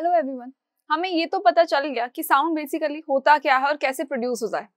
Hello everyone हमें ये तो पता चल गया कि साउंड बेसिकली होता क्या है और कैसे प्रोड्यूस होता है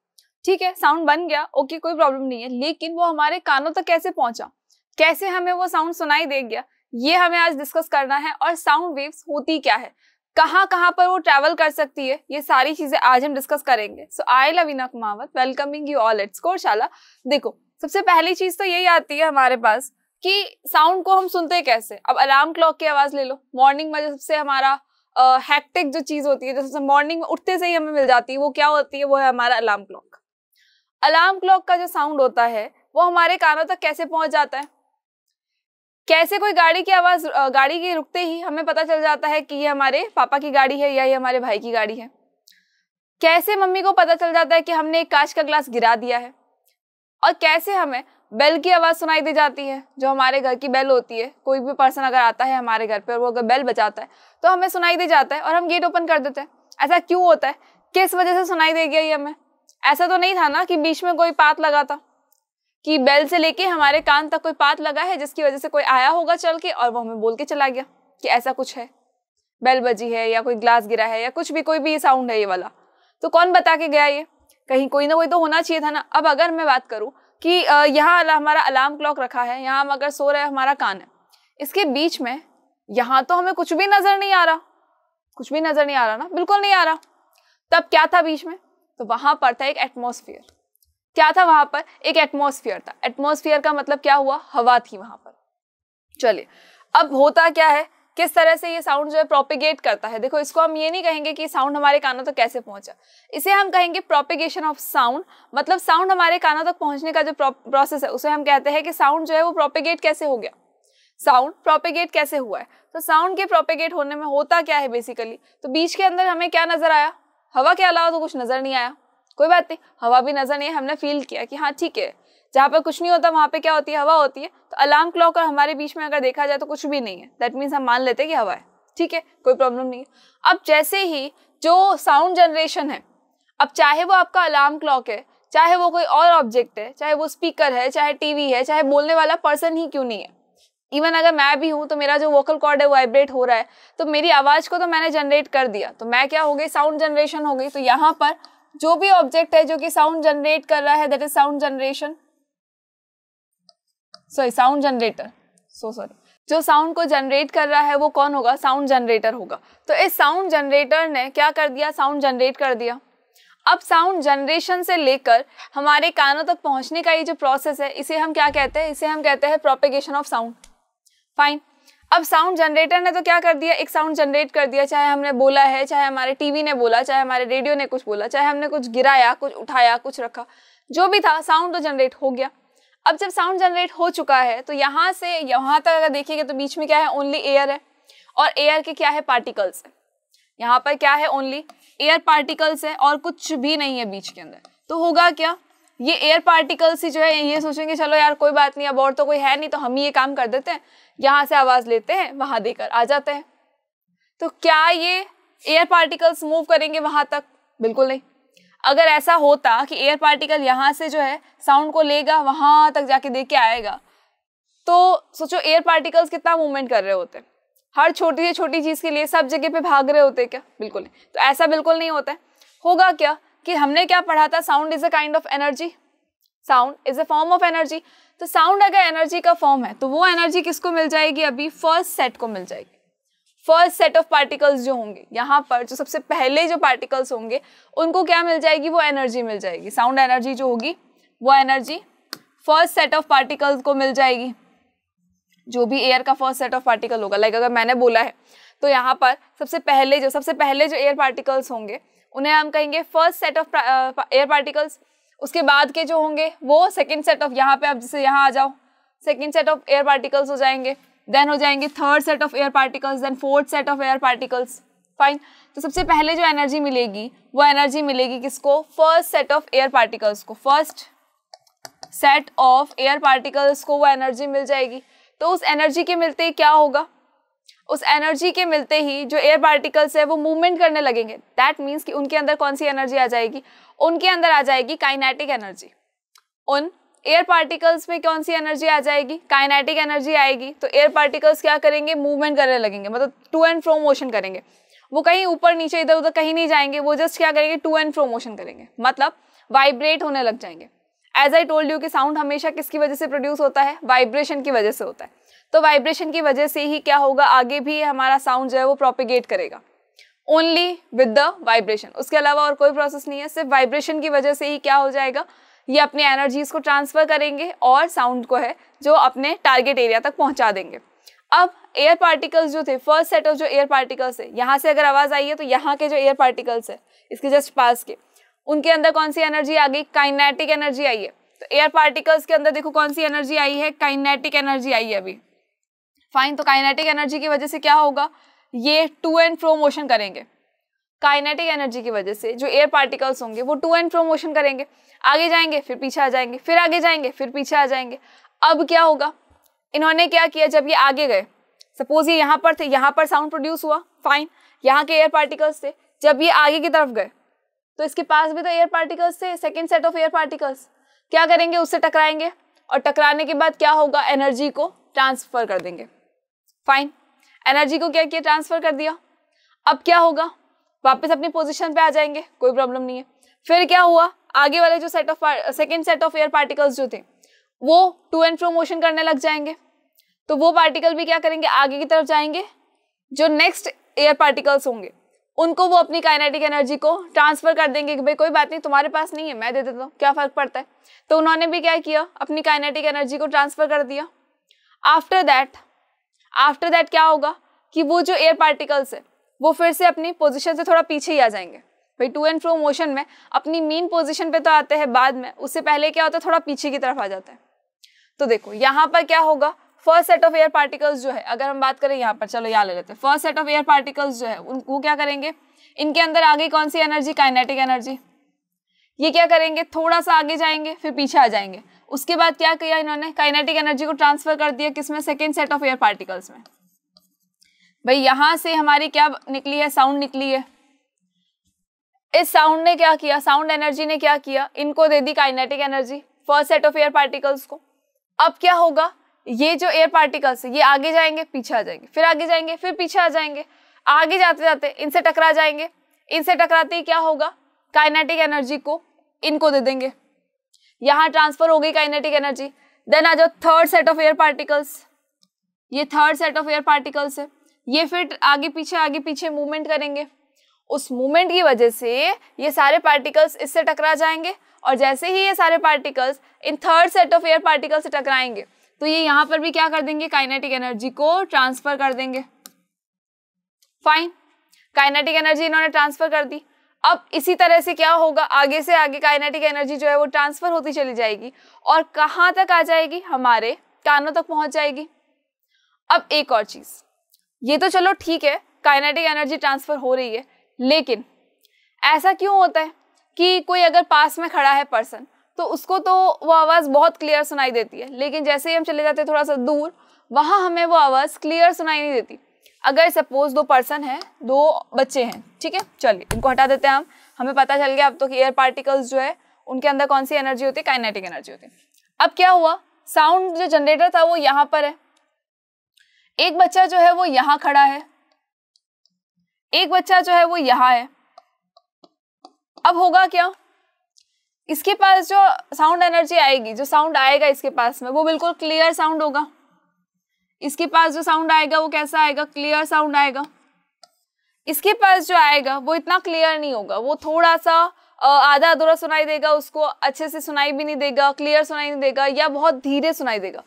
ठीक है साउंड बन गया ओके कोई प्रॉब्लम नहीं है लेकिन वो हमारे कानों तक कैसे पहुंचा कैसे हमें वो साउंड सुनाई दे गया ये हमें आज डिस्कस करना है और साउंड वेव्स होती क्या है कहाँ कहाँ पर वो ट्रैवल कर सकती है ये सारी चीजें आज हम डिस्कस करेंगे so I Lavina Kumawat welcoming you all it's Scoreshala देखो सबसे पहली चीज तो यही आती है हमारे पास कि साउंड को हम सुनते कैसे अब अलार्म क्लॉक की आवाज ले लो मॉर्निंग में जब से हमारा हैक्टिक जो चीज़ होती है जैसे मॉर्निंग में उठते से ही हमें मिल जाती है वो क्या होती है वो है हमारा अलार्म क्लॉक अलार्म क्लॉक का जो साउंड होता है वो हमारे कानों तक कैसे पहुंच जाता है कैसे कोई गाड़ी की आवाज़ गाड़ी की रुकते ही हमें पता चल जाता है कि ये हमारे पापा की गाड़ी है या ये हमारे भाई की गाड़ी है कैसे मम्मी को पता चल जाता है कि हमने एक कांच का ग्लास गिरा दिया है और कैसे हमें बेल की आवाज़ सुनाई दी जाती है जो हमारे घर की बेल होती है कोई भी पर्सन अगर आता है हमारे घर पे और वो अगर बेल बजाता है तो हमें सुनाई दी जाता है और हम गेट ओपन कर देते हैं ऐसा क्यों होता है किस वजह से सुनाई दे गया ये हमें ऐसा तो नहीं था ना कि बीच में कोई पात लगा था कि बेल से लेके हमारे कान तक कोई पात लगा है जिसकी वजह से कोई आया होगा चल के और वो हमें बोल के चला गया कि ऐसा कुछ है बेल बजी है या कोई ग्लास गिरा है या कुछ भी कोई भी साउंड है ये वाला तो कौन बता के गया ये कहीं कोई ना कोई तो होना चाहिए था ना अब अगर मैं बात करूँ कि यहाँ हमारा अलार्म क्लॉक रखा है यहाँ हम अगर सो रहे हैं हमारा कान है इसके बीच में यहाँ तो हमें कुछ भी नज़र नहीं आ रहा कुछ भी नज़र नहीं आ रहा ना बिल्कुल नहीं आ रहा तब क्या था बीच में तो वहाँ पर था एक एटमोसफियर क्या था वहाँ पर एक एटमोसफियर था एटमोसफियर का मतलब क्या हुआ हवा थी वहाँ पर चलिए अब होता क्या है किस तरह से ये साउंड जो है प्रोपिगेट करता है देखो इसको हम ये नहीं कहेंगे कि साउंड हमारे कानों तक तो कैसे पहुंचा इसे हम कहेंगे प्रोपिगेशन ऑफ साउंड मतलब साउंड हमारे कानों तक तो पहुंचने का जो प्रोसेस है उसे हम कहते हैं कि साउंड जो है वो प्रोपिगेट कैसे हो गया साउंड प्रोपिगेट कैसे हुआ है तो साउंड के प्रोपिगेट होने में होता क्या है बेसिकली तो बीच के अंदर हमें क्या नज़र आया हवा के अलावा तो कुछ नज़र नहीं आया कोई बात नहीं हवा भी नज़र नहीं हमने फील किया कि हाँ ठीक है जहाँ पर कुछ नहीं होता वहाँ पे क्या होती है हवा होती है तो अलार्म क्लॉक और हमारे बीच में अगर देखा जाए तो कुछ भी नहीं है दैट मीन्स हम मान लेते हैं कि हवा है ठीक है कोई प्रॉब्लम नहीं है अब जैसे ही जो साउंड जनरेशन है अब चाहे वो आपका अलार्म क्लॉक है चाहे वो कोई और ऑब्जेक्ट है चाहे वो स्पीकर है चाहे टीवी है चाहे बोलने वाला पर्सन ही क्यों नहीं है इवन अगर मैं भी हूँ तो मेरा जो वोकल कॉर्ड है वो वाइब्रेट हो रहा है तो मेरी आवाज़ को तो मैंने जनरेट कर दिया तो मैं क्या हो गई साउंड जनरेशन हो गई तो यहाँ पर जो भी ऑब्जेक्ट है जो कि साउंड जनरेट कर रहा है that is sound generation sorry sound generator so sorry जो साउंड को जनरेट कर रहा है वो कौन होगा साउंड जनरेटर होगा तो इस साउंड जनरेटर ने क्या कर दिया साउंड जनरेट कर दिया अब साउंड जनरेशन से लेकर हमारे कानों तक पहुंचने का ये जो प्रोसेस है इसे हम क्या कहते हैं इसे हम कहते हैं प्रोपेगेशन ऑफ साउंड फाइन अब साउंड जनरेटर ने तो क्या कर दिया एक साउंड जनरेट कर दिया चाहे हमने बोला है चाहे हमारे टीवी ने बोला चाहे हमारे रेडियो ने कुछ बोला चाहे हमने कुछ गिराया कुछ उठाया कुछ रखा जो भी था साउंड तो जनरेट हो गया अब जब साउंड जनरेट हो चुका है तो यहाँ से यहाँ तक अगर देखिएगा तो बीच में क्या है ओनली एयर है और एयर के क्या है पार्टिकल्स है यहाँ पर क्या है ओनली एयर पार्टिकल्स है और कुछ भी नहीं है बीच के अंदर तो होगा क्या ये एयर पार्टिकल्स ही जो है ये सोचेंगे चलो यार कोई बात नहीं अब और तो कोई है नहीं तो हम ही ये काम कर देते हैं यहाँ से आवाज़ लेते हैं वहाँ देकर आ जाते हैं तो क्या ये एयर पार्टिकल्स मूव करेंगे वहाँ तक बिल्कुल नहीं अगर ऐसा होता कि एयर पार्टिकल यहाँ से जो है साउंड को लेगा वहाँ तक जाके दे के आएगा तो सोचो एयर पार्टिकल्स कितना मूवमेंट कर रहे होते हर छोटी से छोटी चीज़ के लिए सब जगह पे भाग रहे होते क्या बिल्कुल नहीं तो ऐसा बिल्कुल नहीं होता है होगा क्या कि हमने क्या पढ़ा था sound is a kind of energy sound is a form of energy तो साउंड अगर एनर्जी का फॉर्म है तो वो एनर्जी किसको मिल जाएगी अभी फर्स्ट सेट को मिल जाएगी फर्स्ट सेट ऑफ पार्टिकल्स जो होंगे यहाँ पर जो सबसे पहले जो पार्टिकल्स होंगे उनको क्या मिल जाएगी वो एनर्जी मिल जाएगी साउंड एनर्जी जो होगी वो energy first set of particles को मिल जाएगी जो भी एयर का फर्स्ट सेट ऑफ पार्टिकल होगा लाइक अगर मैंने बोला है तो यहाँ पर सबसे पहले जो सबसे पहले जो एयर पार्टिकल्स होंगे उन्हें हम कहेंगे first set of air particles उसके बाद के जो होंगे वो सेकेंड सेट ऑफ यहाँ पे आप जैसे यहाँ आ जाओ second set of air particles हो जाएंगे देन हो जाएंगे third set of air particles then fourth set of air particles fine तो सबसे पहले जो एनर्जी मिलेगी वो एनर्जी मिलेगी किसको first set of air particles को first set of air particles को वो एनर्जी मिल जाएगी तो उस एनर्जी के मिलते ही क्या होगा उस एनर्जी के मिलते ही जो एयर पार्टिकल्स है वो मूवमेंट करने लगेंगे दैट मीन्स कि उनके अंदर कौन सी एनर्जी आ जाएगी उनके अंदर आ जाएगी काइनेटिक एनर्जी उन एयर पार्टिकल्स में कौन सी एनर्जी आ जाएगी काइनेटिक एनर्जी आएगी तो एयर पार्टिकल्स क्या करेंगे मूवमेंट करने लगेंगे मतलब टू एंड फ्रो मोशन करेंगे वो कहीं ऊपर नीचे इधर उधर कहीं नहीं जाएंगे वो जस्ट क्या करेंगे टू एंड फ्रो मोशन करेंगे मतलब वाइब्रेट होने लग जाएंगे एज आई टोल्ड यू कि साउंड हमेशा किसकी वजह से प्रोड्यूस होता है वाइब्रेशन की वजह से होता है तो वाइब्रेशन की वजह से ही क्या होगा आगे भी हमारा साउंड जो है वो प्रोपिगेट करेगा ओनली विद द वाइब्रेशन उसके अलावा और कोई प्रोसेस नहीं है सिर्फ वाइब्रेशन की वजह से ही क्या हो जाएगा ये अपनी एनर्जीज को ट्रांसफ़र करेंगे और साउंड को है जो अपने टारगेट एरिया तक पहुंचा देंगे अब एयर पार्टिकल्स जो थे फर्स्ट सेट ऑफ जो एयर पार्टिकल्स है यहाँ से अगर आवाज़ आई है तो यहाँ के जो एयर पार्टिकल्स है इसके जस्ट पास के उनके अंदर कौन सी एनर्जी आ गई काइनेटिक एनर्जी आई है तो एयर पार्टिकल्स के अंदर देखो कौन सी एनर्जी आई है काइनेटिक एनर्जी आई है अभी फाइन तो काइनेटिक एनर्जी की वजह से क्या होगा ये टू एंड फ्रो मोशन करेंगे काइनेटिक एनर्जी की वजह से जो एयर पार्टिकल्स होंगे वो टू एंड फ्रो मोशन करेंगे आगे जाएंगे फिर पीछे आ जाएंगे फिर आगे जाएंगे फिर पीछे आ जाएंगे अब क्या होगा इन्होंने क्या किया जब ये आगे गए सपोज ये यहाँ पर थे यहाँ पर साउंड प्रोड्यूस हुआ फाइन यहाँ के एयर पार्टिकल्स थे जब ये आगे की तरफ गए तो इसके पास भी तो एयर पार्टिकल्स थे second set of air particles क्या करेंगे उससे टकराएंगे और टकराने के बाद क्या होगा एनर्जी को ट्रांसफ़र कर देंगे फाइन एनर्जी को क्या किया ट्रांसफ़र कर दिया अब क्या होगा वापस अपनी पोजिशन पे आ जाएंगे कोई प्रॉब्लम नहीं है फिर क्या हुआ आगे वाले जो set of second set of air particles जो थे वो टू एंड फ्रो मोशन करने लग जाएंगे तो वो पार्टिकल भी क्या करेंगे आगे की तरफ जाएंगे जो नेक्स्ट एयर पार्टिकल्स होंगे उनको वो अपनी काइनेटिक एनर्जी को ट्रांसफर कर देंगे कि भाई कोई बात नहीं तुम्हारे पास नहीं है मैं दे देता हूँ क्या फ़र्क पड़ता है तो उन्होंने भी क्या किया अपनी काइनेटिक एनर्जी को ट्रांसफ़र कर दिया आफ्टर दैट आफ्टर दैट क्या होगा कि वो जो एयर पार्टिकल्स है वो फिर से अपनी पोजिशन से थोड़ा पीछे ही आ जाएंगे भाई टू एंड फ्रो मोशन में अपनी मेन पोजिशन पे तो आते हैं बाद में उससे पहले क्या होता है थोड़ा पीछे की तरफ आ जाता है तो देखो यहाँ पर क्या होगा first set of air particles जो है अगर हम बात करें यहाँ पर चलो यहाँ ले लेते हैं first set of air particles जो है उनको क्या करेंगे इनके अंदर आ गई कौन सी एनर्जी काइनेटिक एनर्जी ये क्या करेंगे थोड़ा सा आगे जाएंगे फिर पीछे आ जाएंगे उसके बाद क्या किया इन्होंने काइनेटिक एनर्जी को ट्रांसफर कर दिया किसमें second set of air particles में भाई यहाँ से हमारी क्या निकली है साउंड निकली है इस साउंड ने क्या किया साउंड एनर्जी ने क्या किया इनको दे दी kinetic energy first set of air particles को अब क्या होगा ये जो एयर पार्टिकल्स ये आगे जाएंगे पीछे आ जाएंगे फिर आगे जाएंगे फिर पीछे आ जाएंगे आगे जाते जाते इनसे टकरा जाएंगे इनसे टकराते ही क्या होगा काइनेटिक एनर्जी को इनको दे देंगे यहाँ ट्रांसफर होगी काइनेटिक एनर्जी देन आ जाओ third set of air particles ये third set of air particles है ये फिर आगे पीछे आगे पीछे मूवमेंट करेंगे उस मूवमेंट की वजह से ये सारे पार्टिकल्स इससे टकरा जाएंगे और जैसे ही ये सारे पार्टिकल्स इन third set of air particles से टकराएंगे तो ये यहाँ पर भी क्या कर देंगे काइनेटिक एनर्जी को ट्रांसफर कर देंगे फाइन काइनेटिक एनर्जी इन्होंने ट्रांसफर कर दी अब इसी तरह से क्या होगा आगे से आगे काइनेटिक एनर्जी जो है वो ट्रांसफर होती चली जाएगी और कहाँ तक आ जाएगी हमारे कानों तक पहुँच जाएगी अब एक और चीज़ ये तो चलो ठीक है काइनेटिक एनर्जी ट्रांसफ़र हो रही है लेकिन ऐसा क्यों होता है कि कोई अगर पास में खड़ा है पर्सन तो उसको तो वो आवाज़ बहुत क्लियर सुनाई देती है लेकिन जैसे ही हम चले जाते हैं थोड़ा सा दूर वहाँ हमें वो आवाज़ क्लियर सुनाई नहीं देती अगर सपोज दो पर्सन हैं दो बच्चे हैं ठीक है चलिए इनको हटा देते हैं हम हमें पता चल गया अब तो कि एयर पार्टिकल्स जो है उनके अंदर कौन सी एनर्जी होती है काइनेटिक एनर्जी होती है अब क्या हुआ साउंड जो जनरेटर था वो यहाँ पर है एक बच्चा जो है वो यहाँ खड़ा है एक बच्चा जो है वो यहाँ है अब होगा क्या इसके पास जो साउंड एनर्जी आएगी जो साउंड आएगा इसके पास में वो बिल्कुल क्लियर साउंड होगा इसके पास जो साउंड आएगा वो कैसा आएगा क्लियर साउंड आएगा इसके पास जो आएगा वो इतना क्लियर नहीं होगा वो थोड़ा सा आधा अधूरा सुनाई देगा उसको अच्छे से सुनाई भी नहीं देगा क्लियर सुनाई नहीं देगा या बहुत धीरे सुनाई देगा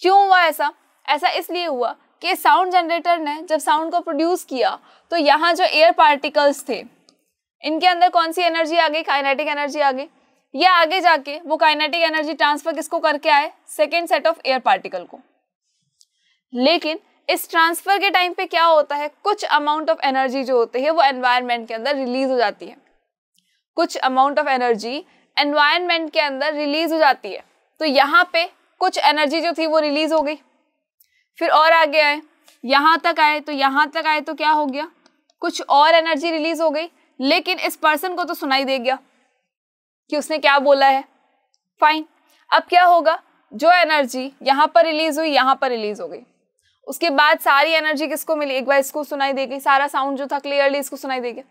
क्यों हुआ ऐसा ऐसा इसलिए हुआ कि साउंड जनरेटर ने जब साउंड को प्रोड्यूस किया तो यहाँ जो एयर पार्टिकल्स थे इनके अंदर कौन सी एनर्जी आ गई काइनेटिक एनर्जी आ गई ये आगे जाके वो काइनेटिक एनर्जी ट्रांसफर किसको करके आए second set of air particle को लेकिन इस ट्रांसफर के टाइम पे क्या होता है कुछ अमाउंट ऑफ एनर्जी जो होती है वो एनवायरनमेंट के अंदर रिलीज हो जाती है कुछ अमाउंट ऑफ एनर्जी एनवायरनमेंट के अंदर रिलीज हो जाती है तो यहाँ पे कुछ एनर्जी जो थी वो रिलीज हो गई फिर और आगे आए यहाँ तक आए तो यहाँ तक आए तो क्या हो गया कुछ और एनर्जी रिलीज हो गई लेकिन इस पर्सन को तो सुनाई दे गया कि उसने क्या बोला है फाइन अब क्या होगा जो एनर्जी यहाँ पर रिलीज हुई यहाँ पर रिलीज हो गई उसके बाद सारी एनर्जी किसको मिली एक बार इसको सुनाई देगी सारा साउंड जो था क्लियरली इसको सुनाई दे गया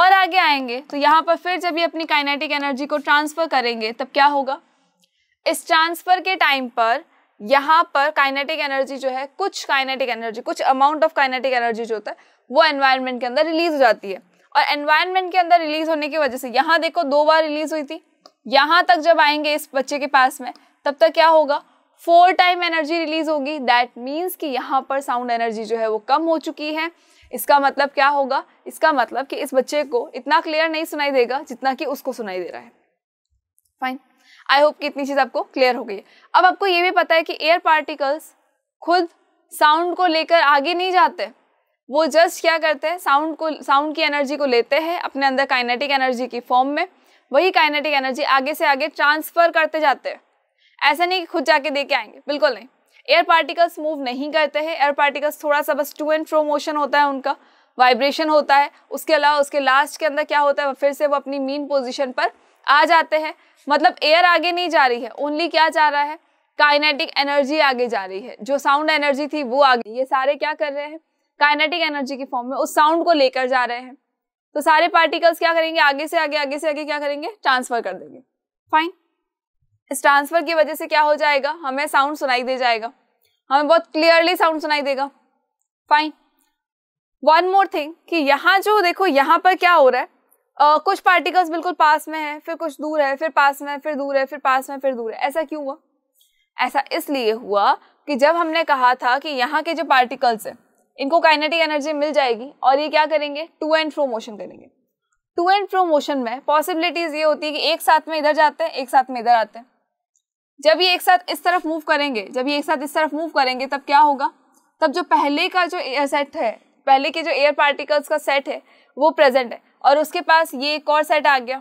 और आगे आएंगे तो यहाँ पर फिर जब ये अपनी काइनेटिक एनर्जी को ट्रांसफ़र करेंगे तब क्या होगा इस ट्रांसफ़र के टाइम पर यहाँ पर काइनेटिक एनर्जी जो है कुछ काइनेटिक एनर्जी कुछ अमाउंट ऑफ काइनेटिक एनर्जी जो होता है वो एनवायरनमेंट के अंदर रिलीज हो जाती है और एनवायरनमेंट के अंदर रिलीज होने की वजह से यहाँ देखो दो बार रिलीज हुई थी यहाँ तक जब आएंगे इस बच्चे के पास में तब तक क्या होगा फोर टाइम एनर्जी रिलीज होगी दैट मीन्स कि यहाँ पर साउंड एनर्जी जो है वो कम हो चुकी है इसका मतलब क्या होगा इसका मतलब कि इस बच्चे को इतना क्लियर नहीं सुनाई देगा जितना कि उसको सुनाई दे रहा है फाइन आई होप कि इतनी चीज़ आपको क्लियर हो गई है अब आपको ये भी पता है कि एयर पार्टिकल्स खुद साउंड को लेकर आगे नहीं जाते वो जस्ट क्या करते हैं साउंड को साउंड की एनर्जी को लेते हैं अपने अंदर काइनेटिक एनर्जी की फॉर्म में वही काइनेटिक एनर्जी आगे से आगे ट्रांसफ़र करते जाते हैं ऐसा नहीं कि खुद जाके दे के आएंगे बिल्कुल नहीं एयर पार्टिकल्स मूव नहीं करते हैं एयर पार्टिकल्स थोड़ा सा बस टू एंड फ्रो मोशन होता है उनका वाइब्रेशन होता है उसके अलावा उसके लास्ट के अंदर क्या होता है फिर से वो अपनी मेन पोजिशन पर आ जाते हैं मतलब एयर आगे नहीं जा रही है ओनली क्या जा रहा है काइनेटिक एनर्जी आगे जा रही है जो साउंड एनर्जी थी वो आगे ये सारे क्या कर रहे हैं काइनेटिक एनर्जी के फॉर्म में उस साउंड को लेकर जा रहे हैं तो सारे पार्टिकल्स क्या करेंगे आगे से आगे आगे से आगे क्या करेंगे ट्रांसफर कर देंगे फाइन इस ट्रांसफर की वजह से क्या हो जाएगा हमें साउंड सुनाई दे जाएगा हमें बहुत क्लियरली साउंड सुनाई देगा फाइन वन मोर थिंग कि यहाँ जो देखो यहाँ पर क्या हो रहा है Uh, कुछ पार्टिकल्स बिल्कुल पास में है फिर कुछ दूर है फिर पास में फिर दूर है फिर पास में फिर दूर है ऐसा क्यों हुआ ऐसा इसलिए हुआ कि जब हमने कहा था कि यहाँ के जो पार्टिकल्स हैं इनको काइनेटिक एनर्जी मिल जाएगी और ये क्या करेंगे टू एंड फ्रो मोशन करेंगे टू एंड फ्रो मोशन में पॉसिबिलिटीज ये होती है कि एक साथ में इधर जाते हैं एक साथ में इधर आते हैं जब ये एक साथ इस तरफ मूव करेंगे जब ये एक साथ इस तरफ मूव करेंगे तब क्या होगा तब जो पहले का जो एयर सेट है पहले के जो एयर पार्टिकल्स का सेट है वो प्रेजेंट है और उसके पास ये एक और सेट आ गया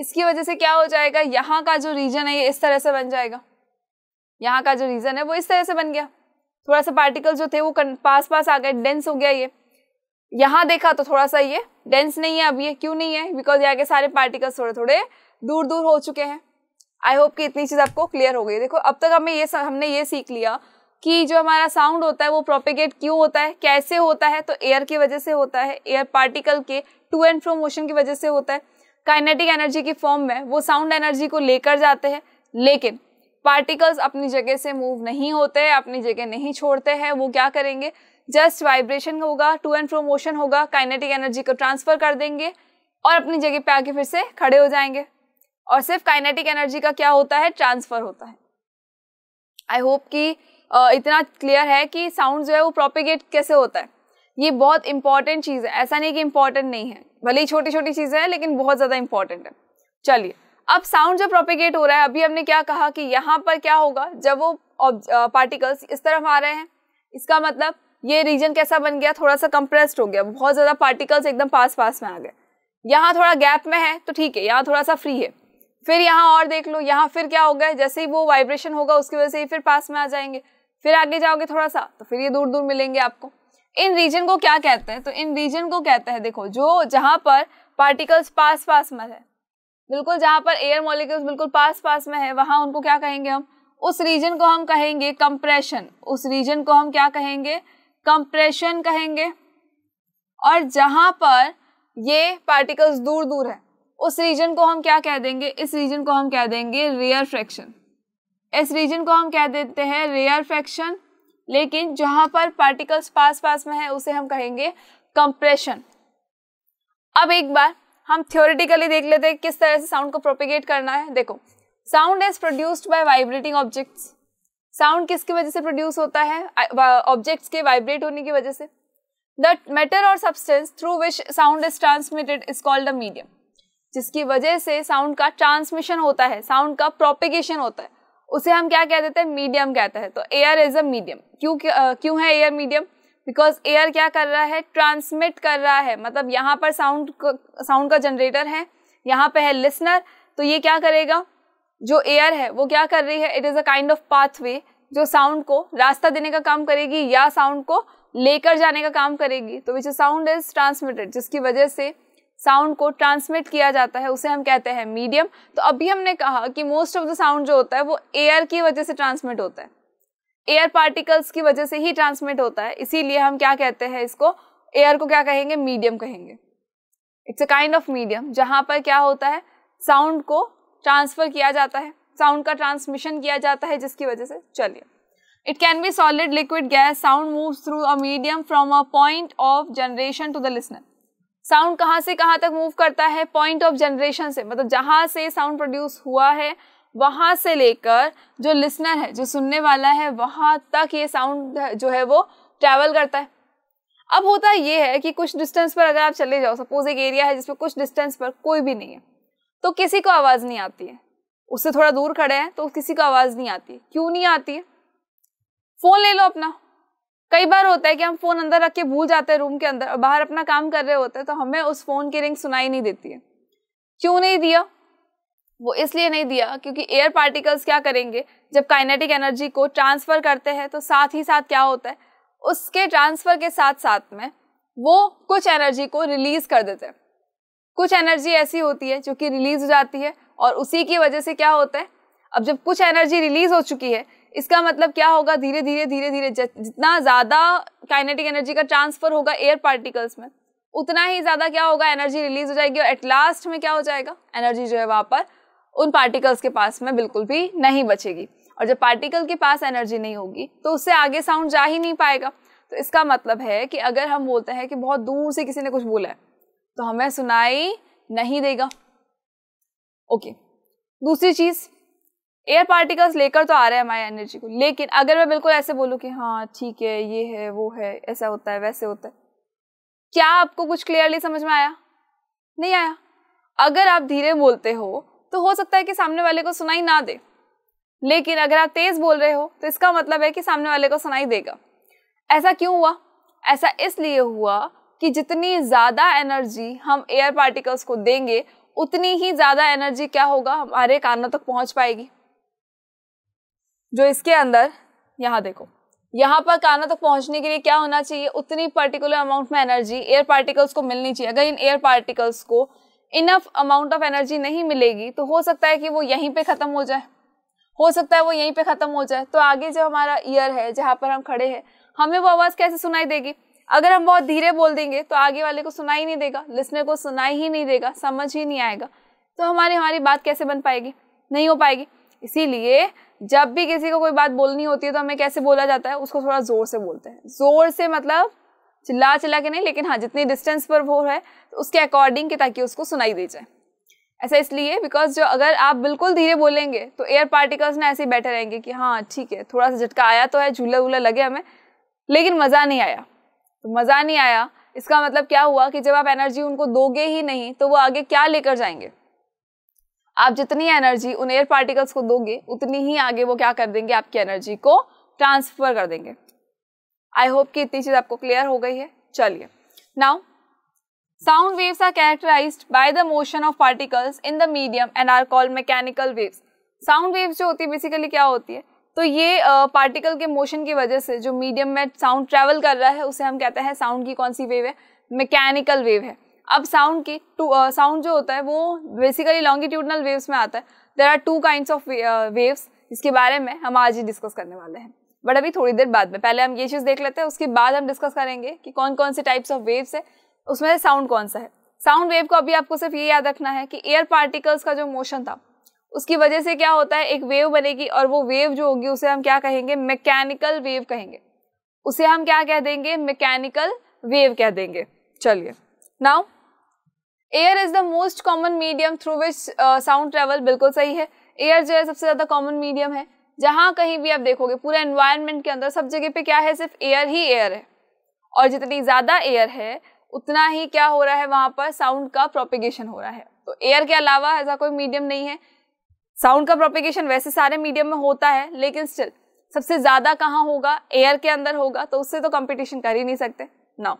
इसकी वजह से क्या हो जाएगा यहाँ का जो रीजन है ये इस तरह से बन जाएगा यहाँ का जो रीजन है वो इस तरह से बन गया थोड़ा सा पार्टिकल जो थे वो पास पास आ गए डेंस हो गया ये यहाँ देखा तो थोड़ा सा ये डेंस नहीं है अब ये क्यों नहीं है बिकॉज यहाँ के सारे पार्टिकल्स थोड़े थोड़े दूर दूर हो चुके हैं आई होप कि इतनी चीज़ आपको क्लियर हो गई देखो अब तक हमें ये हमने ये सीख लिया कि जो हमारा साउंड होता है वो प्रोपेगेट क्यों होता है कैसे होता है तो एयर की वजह से होता है एयर पार्टिकल के टू एंड फ्रो मोशन की वजह से होता है काइनेटिक एनर्जी की फॉर्म में वो साउंड एनर्जी को लेकर जाते हैं लेकिन पार्टिकल्स अपनी जगह से मूव नहीं होते अपनी जगह नहीं छोड़ते हैं वो क्या करेंगे जस्ट वाइब्रेशन होगा टू एंड फ्रो मोशन होगा काइनेटिक एनर्जी को ट्रांसफ़र कर देंगे और अपनी जगह पे आके फिर से खड़े हो जाएंगे और सिर्फ काइनेटिक एनर्जी का क्या होता है ट्रांसफ़र होता है आई होप कि इतना क्लियर है कि साउंड जो है वो प्रोपिगेट कैसे होता है ये बहुत इंपॉर्टेंट चीज़ है ऐसा नहीं कि इम्पॉर्टेंट नहीं है भले ही छोटी छोटी चीज़ें हैं लेकिन बहुत ज़्यादा इंपॉर्टेंट है चलिए अब साउंड जो प्रोपिगेट हो रहा है अभी हमने क्या कहा कि यहाँ पर क्या होगा जब वो पार्टिकल्स इस तरफ आ रहे हैं इसका मतलब ये रीजन कैसा बन गया थोड़ा सा कंप्रेस्ड हो गया बहुत ज़्यादा पार्टिकल्स एकदम पास पास में आ गए यहाँ थोड़ा गैप में है तो ठीक है यहाँ थोड़ा सा फ्री है फिर यहाँ और देख लो यहाँ फिर क्या हो गया जैसे ही वो वाइब्रेशन होगा उसकी वजह से ही फिर पास में आ जाएंगे फिर आगे जाओगे थोड़ा सा तो फिर ये दूर दूर मिलेंगे आपको इन रीजन को क्या कहते हैं तो इन रीजन को कहते हैं देखो जो जहाँ पर पार्टिकल्स पास पास में है बिल्कुल जहाँ पर एयर मॉलिक्यूल्स बिल्कुल पास पास में है वहाँ उनको क्या कहेंगे हम उस रीजन को हम कहेंगे कंप्रेशन उस रीजन को हम क्या कहेंगे कंप्रेशन कहेंगे और जहाँ पर ये पार्टिकल्स दूर दूर है उस रीजन को हम क्या कह देंगे इस रीजन को हम कह देंगे रेयर फ्रैक्शन इस रीजन को हम कह देते हैं रेयर फ्रैक्शन लेकिन जहां पर पार्टिकल्स पास पास में है उसे हम कहेंगे कंप्रेशन अब एक बार हम थ्योरेटिकली देख लेते हैं किस तरह से साउंड को प्रोपिगेट करना है देखो sound is produced by vibrating objects sound किसकी वजह से प्रोड्यूस होता है ऑब्जेक्ट्स के वाइब्रेट होने की वजह से द मैटर और substance through which sound is transmitted is called a medium जिसकी वजह से साउंड का ट्रांसमिशन होता है साउंड का प्रोपिगेशन होता है उसे हम क्या कह देते हैं मीडियम कहते हैं तो एयर इज अ मीडियम क्यों क्यों है एयर मीडियम बिकॉज एयर क्या कर रहा है ट्रांसमिट कर रहा है मतलब यहाँ पर साउंड साउंड का जनरेटर है यहाँ पे है लिसनर तो ये क्या करेगा जो एयर है वो क्या कर रही है it is a kind of pathway जो साउंड को रास्ता देने का काम करेगी या साउंड को लेकर जाने का काम करेगी तो विच साउंड इज ट्रांसमिटेड जिसकी वजह से साउंड को ट्रांसमिट किया जाता है उसे हम कहते हैं मीडियम तो अभी हमने कहा कि मोस्ट ऑफ द साउंड जो होता है वो एयर की वजह से ट्रांसमिट होता है एयर पार्टिकल्स की वजह से ही ट्रांसमिट होता है इसीलिए हम क्या कहते हैं इसको एयर को क्या कहेंगे मीडियम कहेंगे it's a kind of medium जहाँ पर क्या होता है साउंड को ट्रांसफ़र किया जाता है साउंड का ट्रांसमिशन किया जाता है जिसकी वजह से चलिए it can be solid liquid gas sound moves through a medium from a point of generation to the listener sound कहाँ से कहाँ तक मूव करता है पॉइंट ऑफ जनरेशन से मतलब जहाँ से साउंड प्रोड्यूस हुआ है वहाँ से लेकर जो लिसनर है जो सुनने वाला है वहाँ तक ये साउंड जो है वो ट्रैवल करता है अब होता ये है कि कुछ डिस्टेंस पर अगर आप चले जाओ सपोज एक एरिया है जिसमें कुछ डिस्टेंस पर कोई भी नहीं है तो किसी को आवाज़ नहीं आती है उससे थोड़ा दूर खड़े हैं तो किसी को आवाज़ नहीं आती क्यों नहीं आती है फ़ोन ले लो अपना कई बार होता है कि हम फोन अंदर रख के भूल जाते हैं रूम के अंदर और बाहर अपना काम कर रहे होते हैं तो हमें उस फोन की रिंग सुनाई नहीं देती है क्यों नहीं दिया वो इसलिए नहीं दिया क्योंकि एयर पार्टिकल्स क्या करेंगे जब काइनेटिक एनर्जी को ट्रांसफ़र करते हैं तो साथ ही साथ क्या होता है उसके ट्रांसफ़र के साथ साथ में वो कुछ एनर्जी को रिलीज़ कर देते हैं कुछ एनर्जी ऐसी होती है जो कि रिलीज़ हो जाती है और उसी की वजह से क्या होता है अब जब कुछ एनर्जी रिलीज़ हो चुकी है इसका मतलब क्या होगा धीरे धीरे धीरे धीरे जितना ज़्यादा काइनेटिक एनर्जी का ट्रांसफर होगा एयर पार्टिकल्स में उतना ही ज़्यादा क्या होगा एनर्जी रिलीज हो जाएगी और एट लास्ट में क्या हो जाएगा एनर्जी जो है वहाँ पर उन पार्टिकल्स के पास में बिल्कुल भी नहीं बचेगी और जब पार्टिकल के पास एनर्जी नहीं होगी तो उससे आगे साउंड जा ही नहीं पाएगा तो इसका मतलब है कि अगर हम बोलते हैं कि बहुत दूर से किसी ने कुछ बोला है तो हमें सुनाई नहीं देगा ओके दूसरी चीज़ एयर पार्टिकल्स लेकर तो आ रहे हैं हमारी एनर्जी को लेकिन अगर मैं बिल्कुल ऐसे बोलूँ कि हाँ ठीक है ये है वो है ऐसा होता है वैसे होता है क्या आपको कुछ क्लियरली समझ में आया नहीं आया अगर आप धीरे बोलते हो तो हो सकता है कि सामने वाले को सुनाई ना दे लेकिन अगर आप तेज बोल रहे हो तो इसका मतलब है कि सामने वाले को सुनाई देगा ऐसा क्यों हुआ ऐसा इसलिए हुआ कि जितनी ज़्यादा एनर्जी हम एयर पार्टिकल्स को देंगे उतनी ही ज़्यादा एनर्जी क्या होगा हमारे कानों तक पहुंच पाएगी जो इसके अंदर यहाँ देखो यहाँ पर काना तक पहुँचने के लिए क्या होना चाहिए उतनी पर्टिकुलर अमाउंट में एनर्जी एयर पार्टिकल्स को मिलनी चाहिए अगर इन एयर पार्टिकल्स को इनफ अमाउंट ऑफ एनर्जी नहीं मिलेगी तो हो सकता है कि वो यहीं पे ख़त्म हो जाए हो सकता है वो यहीं पे ख़त्म हो जाए तो आगे जो हमारा ईयर है जहाँ पर हम खड़े हैं हमें वो आवाज़ कैसे सुनाई देगी अगर हम बहुत धीरे बोल देंगे तो आगे वाले को सुनाई नहीं देगा लिसनर को सुनाई ही नहीं देगा समझ ही नहीं आएगा तो हमारी हमारी बात कैसे बन पाएगी नहीं हो पाएगी इसीलिए जब भी किसी को कोई बात बोलनी होती है तो हमें कैसे बोला जाता है उसको थोड़ा ज़ोर से बोलते हैं ज़ोर से मतलब चिल्ला चिल्ला के नहीं लेकिन हाँ जितनी डिस्टेंस पर वो है तो उसके अकॉर्डिंग के ताकि उसको सुनाई दी जाए ऐसा इसलिए बिकॉज जो अगर आप बिल्कुल धीरे बोलेंगे तो एयर पार्टिकल्स ना ऐसे ही बैठे रहेंगे कि हाँ ठीक है थोड़ा सा झटका आया तो है झूला वूला लगे हमें लेकिन मज़ा नहीं आया तो मज़ा नहीं आया इसका मतलब क्या हुआ कि जब आप एनर्जी उनको दोगे ही नहीं तो वो आगे क्या लेकर जाएंगे आप जितनी एनर्जी उन एयर पार्टिकल्स को दोगे उतनी ही आगे वो क्या कर देंगे आपकी एनर्जी को ट्रांसफर कर देंगे आई होप कि इतनी चीज़ आपको क्लियर हो गई है चलिए now sound waves are characterize by the motion of particles in the medium and are called mechanical waves sound waves जो होती है बेसिकली क्या होती है तो ये पार्टिकल uh, के मोशन की वजह से जो मीडियम में साउंड ट्रेवल कर रहा है उसे हम कहते हैं साउंड की कौन सी वेव है मैकेनिकल वेव है अब साउंड की टू साउंड जो होता है वो बेसिकली लॉन्गिट्यूडनल वेव्स में आता है there are two kind of waves इसके बारे में हम आज ही डिस्कस करने वाले हैं बट अभी थोड़ी देर बाद में पहले हम ये चीज़ देख लेते हैं उसके बाद हम डिस्कस करेंगे कि कौन कौन से टाइप्स ऑफ वेव्स है उसमें से साउंड कौन सा है साउंड वेव को अभी आपको सिर्फ ये याद रखना है कि एयर पार्टिकल्स का जो मोशन था उसकी वजह से क्या होता है एक वेव बनेगी और वो वेव जो होगी उसे हम क्या कहेंगे मैकेनिकल वेव कहेंगे उसे हम क्या कह देंगे मैकेनिकल वेव कह देंगे चलिए now air is the most common medium through which sound travel बिल्कुल सही है एयर जो है सबसे ज़्यादा कॉमन मीडियम है जहाँ कहीं भी आप देखोगे पूरे एनवायरनमेंट के अंदर सब जगह पे क्या है सिर्फ एयर ही एयर है और जितनी ज़्यादा एयर है उतना ही क्या हो रहा है वहाँ पर साउंड का प्रोपिगेशन हो रहा है तो एयर के अलावा ऐसा कोई मीडियम नहीं है साउंड का प्रोपिगेशन वैसे सारे मीडियम में होता है लेकिन स्टिल सबसे ज़्यादा कहाँ होगा एयर के अंदर होगा तो उससे तो कंपटीशन कर ही नहीं सकते now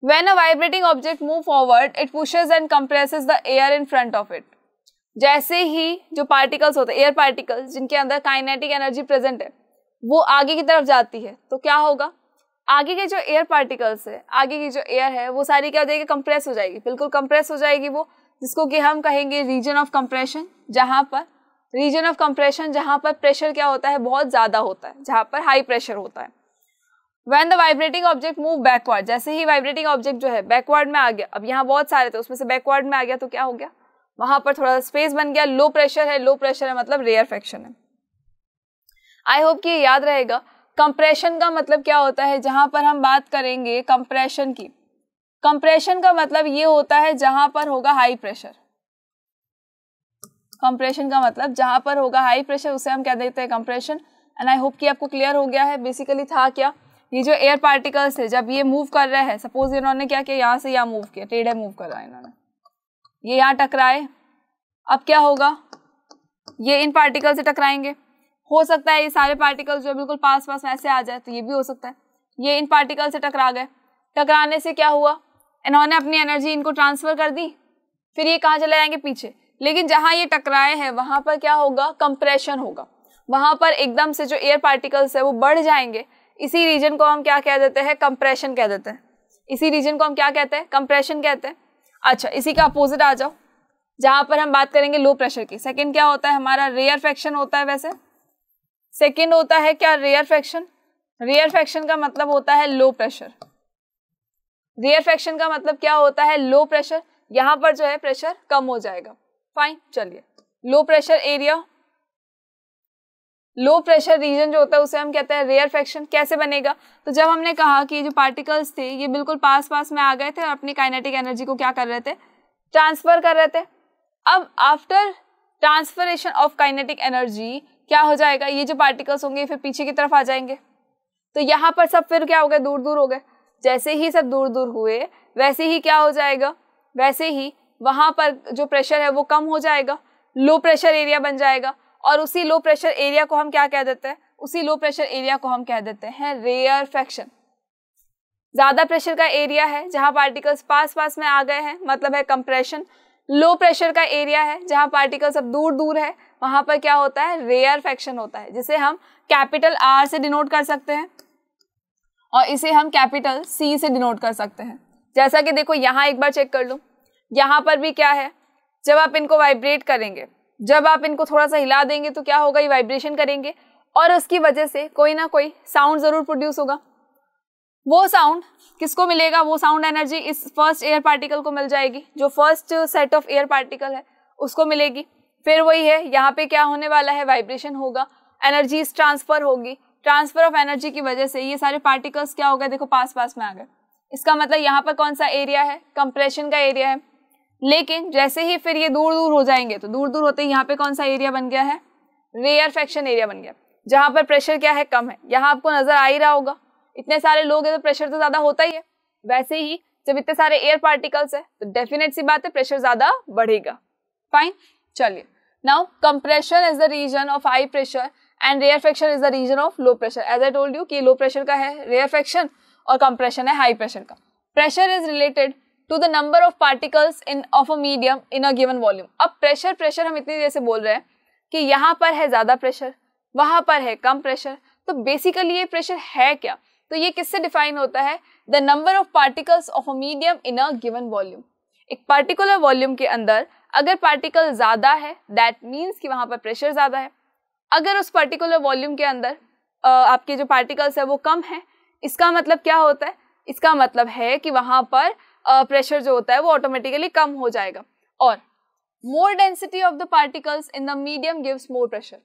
When a vibrating object move forward, it pushes and compresses the air in front of it. जैसे ही जो पार्टिकल्स होते हैं एयर पार्टिकल्स जिनके अंदर काइनेटिक एनर्जी प्रेजेंट है वो आगे की तरफ जाती है तो क्या होगा आगे के जो एयर पार्टिकल्स है आगे की जो एयर है वो सारी क्या हो जाएगी कंप्रेस हो जाएगी बिल्कुल कंप्रेस हो जाएगी वो जिसको कि हम कहेंगे रीजन ऑफ कंप्रेशन जहाँ पर रीजन ऑफ कंप्रेशन जहाँ पर प्रेशर क्या होता है बहुत ज़्यादा होता है जहाँ पर हाई प्रेशर होता है when the vibrating object move backward जैसे ही वाइब्रेटिंग ऑब्जेक्ट जो है बैकवर्ड में आ गया अब यहाँ बहुत सारे थे उसमें से बैकवर्ड में आ गया तो क्या हो गया वहां पर थोड़ा सा स्पेस बन गया लो प्रेशर है लो प्रेशर है मतलब रेयर फ्रैक्शन है आई होप कि याद रहेगा कंप्रेशन का मतलब क्या होता है जहां पर हम बात करेंगे कंप्रेशन की कंप्रेशन का मतलब ये होता है जहां पर होगा हाई प्रेशर कंप्रेशन का मतलब जहां पर होगा हाई प्रेशर उसे हम क्या देखते हैं कंप्रेशन एंड आई होप कि आपको क्लियर हो गया है बेसिकली था क्या ये जो एयर पार्टिकल्स है जब ये मूव कर रहे हैं सपोज इन्होंने क्या किया यहाँ से यहाँ मूव किया टेढ़े मूव कर रहा है इन्होंने ये यहाँ टकराए अब क्या होगा ये इन पार्टिकल से टकराएंगे हो सकता है ये सारे पार्टिकल्स जो बिल्कुल पास पास में ऐसे आ जाए तो ये भी हो सकता है ये इन पार्टिकल से टकरा गए टकराने से क्या हुआ इन्होंने अपनी एनर्जी इनको ट्रांसफ़र कर दी फिर ये कहाँ चले जाएंगे पीछे लेकिन जहाँ ये टकराए हैं वहाँ पर क्या होगा कंप्रेशन होगा वहाँ पर एकदम से जो एयर पार्टिकल्स है वो बढ़ जाएंगे इसी रीजन को हम क्या कह देते हैं कंप्रेशन कह देते हैं इसी रीजन को हम क्या कहते हैं कंप्रेशन कहते हैं अच्छा इसी का अपोजिट आ जाओ जहाँ पर हम बात करेंगे लो प्रेशर की सेकेंड क्या होता है हमारा रेयर फैक्शन होता है वैसे सेकेंड होता है क्या रेयर फैक्शन रेयर फैक्शन का मतलब होता है लो प्रेशर रेयर फैक्शन का मतलब क्या होता है लो प्रेशर यहाँ पर जो है प्रेशर कम हो जाएगा फाइन चलिए low pressure area low pressure region जो होता है उसे हम कहते हैं रेयर फैक्शन कैसे बनेगा तो जब हमने कहा कि जो पार्टिकल्स थे ये बिल्कुल पास पास में आ गए थे और अपनी काइनेटिक एनर्जी को क्या कर रहे थे ट्रांसफ़र कर रहे थे अब after transformation of kinetic energy क्या हो जाएगा ये जो पार्टिकल्स होंगे फिर पीछे की तरफ आ जाएंगे तो यहाँ पर सब फिर क्या हो गए दूर दूर हो गए जैसे ही सब दूर दूर हुए वैसे ही क्या हो जाएगा वैसे ही वहाँ पर जो प्रेशर है वो कम हो जाएगा लो प्रेशर एरिया बन जाएगा और उसी लो प्रेशर एरिया को हम क्या कह देते हैं उसी लो प्रेशर एरिया को हम कह देते हैं रेयर फैक्शन ज्यादा प्रेशर का एरिया है जहां पार्टिकल्स पास पास में आ गए हैं मतलब है कंप्रेशन लो प्रेशर का एरिया है जहां पार्टिकल्स अब दूर दूर है वहां पर क्या होता है रेयर फैक्शन होता है जिसे हम कैपिटल आर से डिनोट कर सकते हैं और इसे हम कैपिटल सी से डिनोट कर सकते हैं जैसा कि देखो यहाँ एक बार चेक कर लूँ यहाँ पर भी क्या है जब आप इनको वाइब्रेट करेंगे जब आप इनको थोड़ा सा हिला देंगे तो क्या होगा ये वाइब्रेशन करेंगे और उसकी वजह से कोई ना कोई साउंड ज़रूर प्रोड्यूस होगा वो साउंड किसको मिलेगा वो साउंड एनर्जी इस फर्स्ट एयर पार्टिकल को मिल जाएगी जो first set of air particle है उसको मिलेगी फिर वही है यहाँ पे क्या होने वाला है वाइब्रेशन होगा एनर्जी ट्रांसफ़र होगी ट्रांसफ़र ऑफ एनर्जी की वजह से ये सारे पार्टिकल्स क्या हो गए देखो पास पास में आ गए इसका मतलब यहाँ पर कौन सा एरिया है कंप्रेशन का एरिया है लेकिन जैसे ही फिर ये दूर दूर हो जाएंगे तो दूर दूर होते ही यहाँ पे कौन सा एरिया बन गया है रेयर फैक्शन एरिया बन गया जहाँ पर प्रेशर क्या है कम है यहाँ आपको नजर आ ही रहा होगा इतने सारे लोग हैं तो प्रेशर तो ज़्यादा होता ही है वैसे ही जब इतने सारे एयर पार्टिकल्स है तो डेफिनेट सी बात है प्रेशर ज़्यादा बढ़ेगा फाइन चलिए now compression is the region of high pressure and rarefaction is the region of low pressure as I told you कि लो प्रेशर का है रेयर फैक्शन और कंप्रेशन है हाई प्रेशर का pressure is related to the number of particles in of a medium in a given volume अब pressure pressure हम इतनी देर से बोल रहे हैं कि यहाँ पर है ज़्यादा प्रेशर वहाँ पर है कम प्रेशर तो बेसिकली ये प्रेशर है क्या तो ये किससे डिफाइन होता है the number of particles of a medium in a given volume एक पार्टिकुलर वॉल्यूम के अंदर अगर पार्टिकल ज़्यादा है दैट मीन्स कि वहाँ पर प्रेशर ज़्यादा है अगर उस पर्टिकुलर वॉल्यूम के अंदर आपके जो पार्टिकल्स है वो कम है इसका मतलब क्या होता है इसका मतलब है कि वहाँ पर प्रेशर जो होता है वो ऑटोमेटिकली कम हो जाएगा और more density of the particles in the medium gives more pressure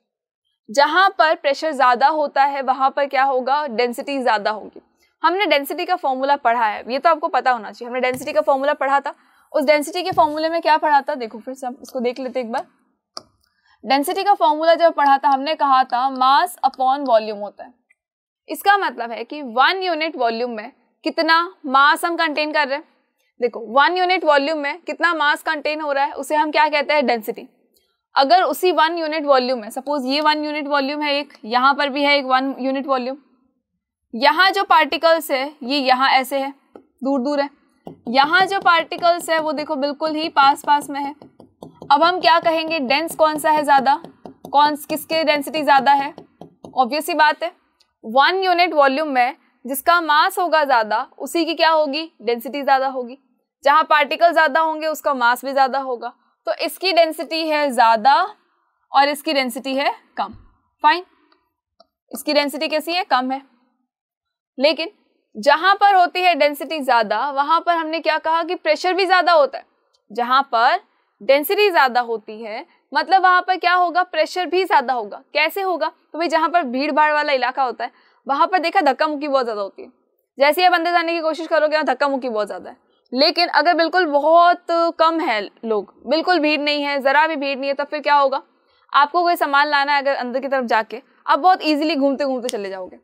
जहाँ पर प्रेशर ज़्यादा होता है वहां पर क्या होगा डेंसिटी ज़्यादा होगी हमने डेंसिटी का फॉर्मूला पढ़ा है ये तो आपको पता होना चाहिए हमने डेंसिटी का फॉर्मूला पढ़ा था उस डेंसिटी के फॉर्मूले में क्या पढ़ा था देखो फिर से हम इसको देख लेते एक बार डेंसिटी का फॉर्मूला जब पढ़ा था हमने कहा था मास अपॉन वॉल्यूम होता है इसका मतलब है कि वन यूनिट वॉल्यूम में कितना मास हम कंटेन कर रहे हैं देखो वन यूनिट वॉल्यूम में कितना मास कंटेन हो रहा है उसे हम क्या कहते हैं डेंसिटी अगर उसी वन यूनिट वॉल्यूम में सपोज ये वन यूनिट वॉल्यूम है एक यहाँ पर भी है एक वन यूनिट वॉल्यूम यहाँ जो पार्टिकल्स है ये यहाँ ऐसे है दूर दूर है यहाँ जो पार्टिकल्स है वो देखो बिल्कुल ही पास पास में है अब हम क्या कहेंगे डेंस कौन सा है ज़्यादा कौन किसके डेंसिटी ज़्यादा है ऑब्वियस ही बात है वन यूनिट वॉल्यूम में जिसका मास होगा ज़्यादा उसी की क्या होगी डेंसिटी ज़्यादा होगी जहाँ पार्टिकल ज़्यादा होंगे उसका मास भी ज़्यादा होगा तो इसकी डेंसिटी है ज़्यादा और इसकी डेंसिटी है कम फाइन इसकी डेंसिटी कैसी है कम है लेकिन जहां पर होती है डेंसिटी ज़्यादा वहां पर हमने क्या कहा कि प्रेशर भी ज़्यादा होता है जहां पर डेंसिटी ज़्यादा होती है मतलब वहां पर क्या होगा प्रेशर भी ज़्यादा होगा कैसे होगा तो भाई जहां पर भीड़ भाड़ वाला इलाका होता है वहां पर देखा धक्का मुक्की बहुत ज़्यादा होती है जैसे आप अंदर जाने की कोशिश करोगे वहाँ धक्का मुक्की बहुत ज़्यादा है लेकिन अगर बिल्कुल बहुत कम है लोग बिल्कुल भीड़ नहीं है ज़रा भी भीड़ नहीं है तब तो फिर क्या होगा आपको कोई सामान लाना है अगर अंदर की तरफ जाके आप बहुत ईजिली घूमते घूमते चले जाओगे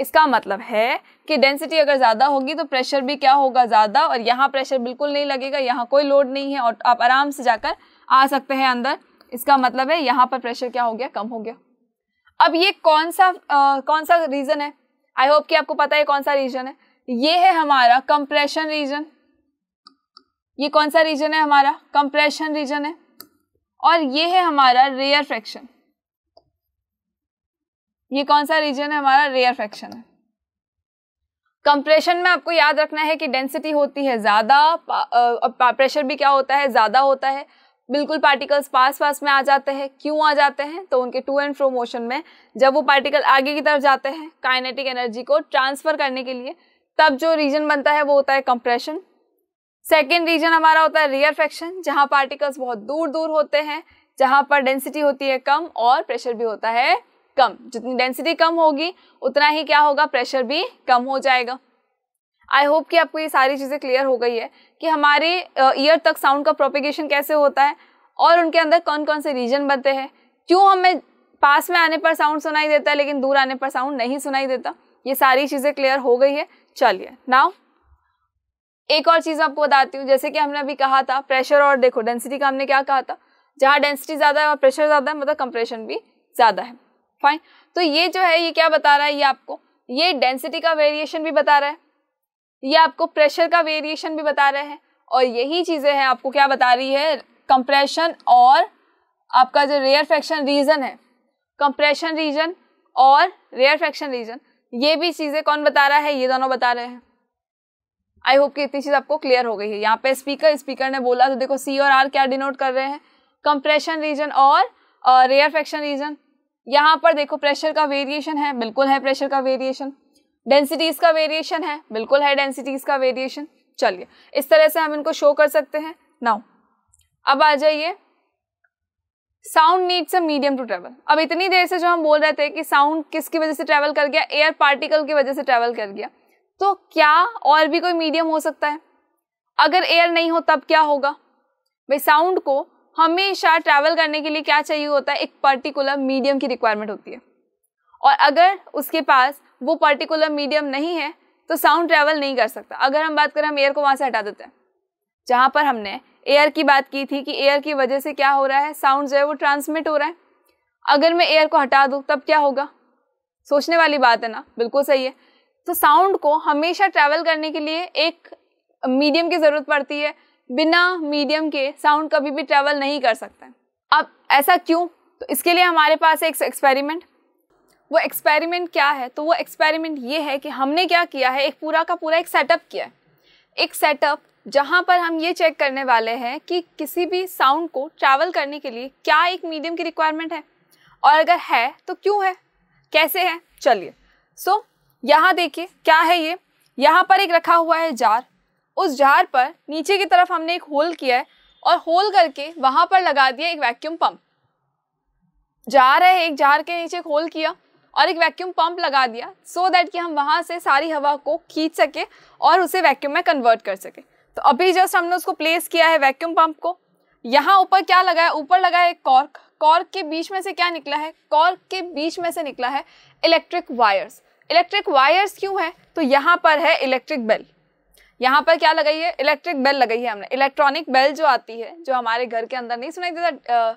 इसका मतलब है कि डेंसिटी अगर ज़्यादा होगी तो प्रेशर भी क्या होगा ज़्यादा और यहाँ प्रेशर बिल्कुल नहीं लगेगा यहाँ कोई लोड नहीं है और आप आराम से जाकर आ सकते हैं अंदर इसका मतलब है यहाँ पर प्रेशर क्या हो गया कम हो गया अब ये कौन सा आ, कौन सा रीज़न है आई होप कि आपको पता है कौन सा रीजन है ये है हमारा कंप्रेशन रीजन ये कौन सा रीजन है हमारा कंप्रेशन रीजन है और ये है हमारा रेयर फ्रैक्शन ये कौन सा रीजन है हमारा रेयर फ्रैक्शन है कंप्रेशन में आपको याद रखना है कि डेंसिटी होती है ज़्यादा प्रेशर भी क्या होता है ज़्यादा होता है बिल्कुल पार्टिकल्स पास पास में आ जाते हैं क्यों आ जाते हैं तो उनके टू एंड फ्रो मोशन में जब वो पार्टिकल आगे की तरफ जाते हैं काइनेटिक एनर्जी को ट्रांसफ़र करने के लिए तब जो रीजन बनता है वो होता है कंप्रेशन सेकेंड रीजन हमारा होता है रियर फ्रैक्शन जहाँ पार्टिकल्स बहुत दूर दूर होते हैं जहाँ पर डेंसिटी होती है कम और प्रेशर भी होता है कम जितनी डेंसिटी कम होगी उतना ही क्या होगा प्रेशर भी कम हो जाएगा आई होप कि आपको ये सारी चीज़ें क्लियर हो गई है कि हमारे ईयर तक साउंड का प्रोपिगेशन कैसे होता है और उनके अंदर कौन कौन से रीजन बनते हैं क्यों हमें पास में आने पर साउंड सुनाई देता है लेकिन दूर आने पर साउंड नहीं सुनाई देता ये सारी चीज़ें क्लियर हो गई है चलिए नाउ एक और चीज़ आपको बताती हूँ जैसे कि हमने अभी कहा था प्रेशर और देखो डेंसिटी का हमने क्या कहा था जहाँ डेंसिटी ज़्यादा है वहाँ प्रेशर ज़्यादा है मतलब कंप्रेशन भी ज़्यादा है फाइन तो ये जो है ये क्या बता रहा है ये आपको ये डेंसिटी का वेरिएशन भी बता रहा है ये आपको प्रेशर का वेरिएशन भी बता रहा है और यही चीज़ें हैं आपको क्या बता रही है कंप्रेशन और आपका जो रेयर फ्रैक्शन रीजन है कंप्रेशन रीजन और रेयर फ्रैक्शन रीजन ये भी चीज़ें कौन बता रहा है ये दोनों बता रहे हैं आई होप कि इतनी चीज़ आपको क्लियर हो गई है यहाँ पे स्पीकर स्पीकर ने बोला तो देखो सी और आर क्या डिनोट कर रहे हैं कंप्रेशन रीजन और रेयरफेक्शन uh, रीजन यहाँ पर देखो प्रेशर का वेरिएशन है बिल्कुल है प्रेशर का वेरिएशन डेंसिटीज़ का वेरिएशन है बिल्कुल है डेंसिटीज़ का वेरिएशन चलिए इस तरह से हम इनको शो कर सकते हैं नाउ अब आ जाइए sound needs a medium to travel अब इतनी देर से जो हम बोल रहे थे कि साउंड किसकी वजह से ट्रैवल कर गया एयर पार्टिकल की वजह से ट्रैवल कर गया तो क्या और भी कोई मीडियम हो सकता है अगर एयर नहीं हो तब क्या होगा भाई साउंड को हमेशा ट्रैवल करने के लिए क्या चाहिए होता है एक पर्टिकुलर मीडियम की रिक्वायरमेंट होती है और अगर उसके पास वो पर्टिकुलर मीडियम नहीं है तो साउंड ट्रैवल नहीं कर सकता अगर हम बात करें हम एयर को वहाँ से हटा देते हैं जहाँ पर हमने एयर की बात की थी कि एयर की वजह से क्या हो रहा है साउंड जो है वो ट्रांसमिट हो रहा है अगर मैं एयर को हटा दूँ तब क्या होगा सोचने वाली बात है ना बिल्कुल सही है तो साउंड को हमेशा ट्रैवल करने के लिए एक मीडियम की ज़रूरत पड़ती है बिना मीडियम के साउंड कभी भी ट्रैवल नहीं कर सकता अब ऐसा क्यों तो इसके लिए हमारे पास एक एक्सपेरिमेंट वो एक्सपेरिमेंट क्या है तो वो एक्सपेरिमेंट ये है कि हमने क्या किया है एक पूरा का पूरा एक सेटअप किया है एक सेटअप जहाँ पर हम ये चेक करने वाले हैं कि किसी भी साउंड को ट्रैवल करने के लिए क्या एक मीडियम की रिक्वायरमेंट है और अगर है तो क्यों है कैसे है चलिए सो so, यहाँ देखिए क्या है ये यहाँ पर एक रखा हुआ है जार उस जार पर नीचे की तरफ हमने एक होल किया है और होल करके वहाँ पर लगा दिया एक वैक्यूम पंप जार है एक जार के नीचे एक होल किया और एक वैक्यूम पंप लगा दिया सो so दैट कि हम वहाँ से सारी हवा को खींच सके और उसे वैक्यूम में कन्वर्ट कर सके तो अभी जस्ट हमने उसको प्लेस किया है वैक्यूम पंप को यहाँ ऊपर क्या लगा है ऊपर लगा है कॉर्क कॉर्क के बीच में से क्या निकला है कॉर्क के बीच में से निकला है इलेक्ट्रिक वायर्स इलेक्ट्रिक वायर्स क्यों है तो यहाँ पर है इलेक्ट्रिक बेल यहाँ पर क्या लगाई है इलेक्ट्रिक बेल लगाई है हमने इलेक्ट्रॉनिक बेल जो आती है जो हमारे घर के अंदर नहीं सुनाई देता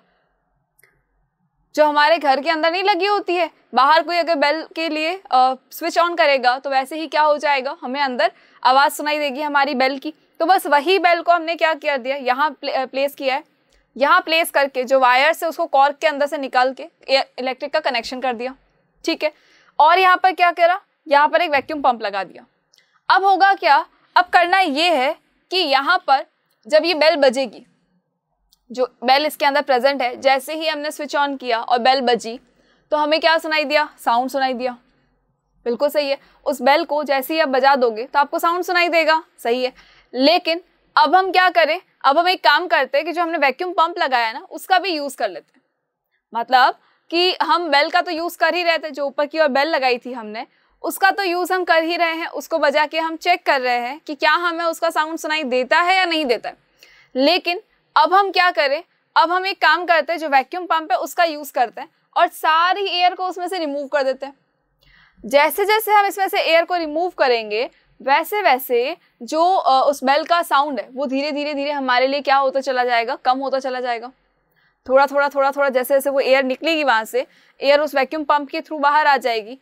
जो हमारे घर के अंदर नहीं लगी होती है बाहर कोई अगर बेल के लिए स्विच ऑन करेगा तो वैसे ही क्या हो जाएगा हमें अंदर आवाज़ सुनाई देगी हमारी बेल की तो बस वही बेल को हमने क्या कर दिया यहाँ प्ले, प्लेस किया है यहाँ प्लेस करके जो वायर से उसको कॉर्क के अंदर से निकाल के इलेक्ट्रिक का कनेक्शन कर दिया ठीक है और यहाँ पर क्या करा यहाँ पर एक वैक्यूम पंप लगा दिया अब होगा क्या अब करना ये है कि यहाँ पर जब ये बेल बजेगी जो बेल इसके अंदर प्रेजेंट है जैसे ही हमने स्विच ऑन किया और बेल बजी तो हमें क्या सुनाई दिया साउंड सुनाई दिया बिल्कुल सही है उस बेल को जैसे ही आप बजा दोगे तो आपको साउंड सुनाई देगा सही है लेकिन अब हम क्या करें अब हम एक काम करते हैं कि जो हमने वैक्यूम पंप लगाया ना उसका भी यूज़ कर लेते हैं मतलब कि हम बेल का तो यूज़ कर ही रहे थे जो ऊपर की ओर बेल लगाई थी हमने उसका तो यूज़ हम कर ही रहे हैं उसको बजा के हम चेक कर रहे हैं कि क्या हमें उसका साउंड सुनाई देता है या नहीं देता है लेकिन अब हम क्या करें अब हम एक काम करते हैं जो वैक्यूम पंप है उसका यूज़ करते हैं और सारी एयर को उसमें से रिमूव कर देते हैं जैसे जैसे हम इसमें से एयर को रिमूव करेंगे वैसे वैसे जो उस बेल का साउंड है वो धीरे धीरे धीरे हमारे लिए क्या होता चला जाएगा कम होता चला जाएगा थोड़ा थोड़ा थोड़ा थोड़ा जैसे जैसे वो एयर निकलेगी वहाँ से एयर उस वैक्यूम पंप के थ्रू बाहर आ जाएगी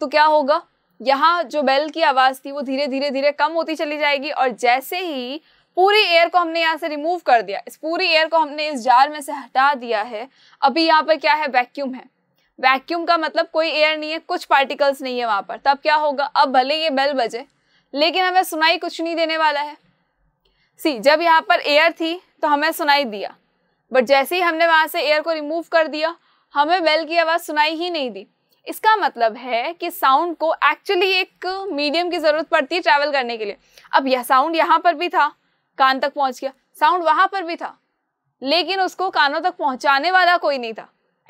तो क्या होगा यहाँ जो बेल की आवाज़ थी वो धीरे धीरे धीरे कम होती चली जाएगी और जैसे ही पूरी एयर को हमने यहाँ से रिमूव कर दिया इस पूरी एयर को हमने इस जार में से हटा दिया है अभी यहाँ पर क्या है वैक्यूम है वैक्यूम का मतलब कोई एयर नहीं है कुछ पार्टिकल्स नहीं है वहाँ पर तब क्या होगा अब भले ये बेल बजे लेकिन हमें सुनाई कुछ नहीं देने वाला है सी जब यहाँ पर एयर थी तो हमें सुनाई दिया बट जैसे ही हमने वहाँ से एयर को रिमूव कर दिया हमें बेल की आवाज़ सुनाई ही नहीं दी इसका मतलब है कि साउंड को एक्चुअली एक मीडियम की ज़रूरत पड़ती है ट्रैवल करने के लिए अब यह साउंड यहाँ पर भी था कान तक पहुँच गया साउंड वहाँ पर भी था लेकिन उसको कानों तक पहुँचाने वाला कोई नहीं था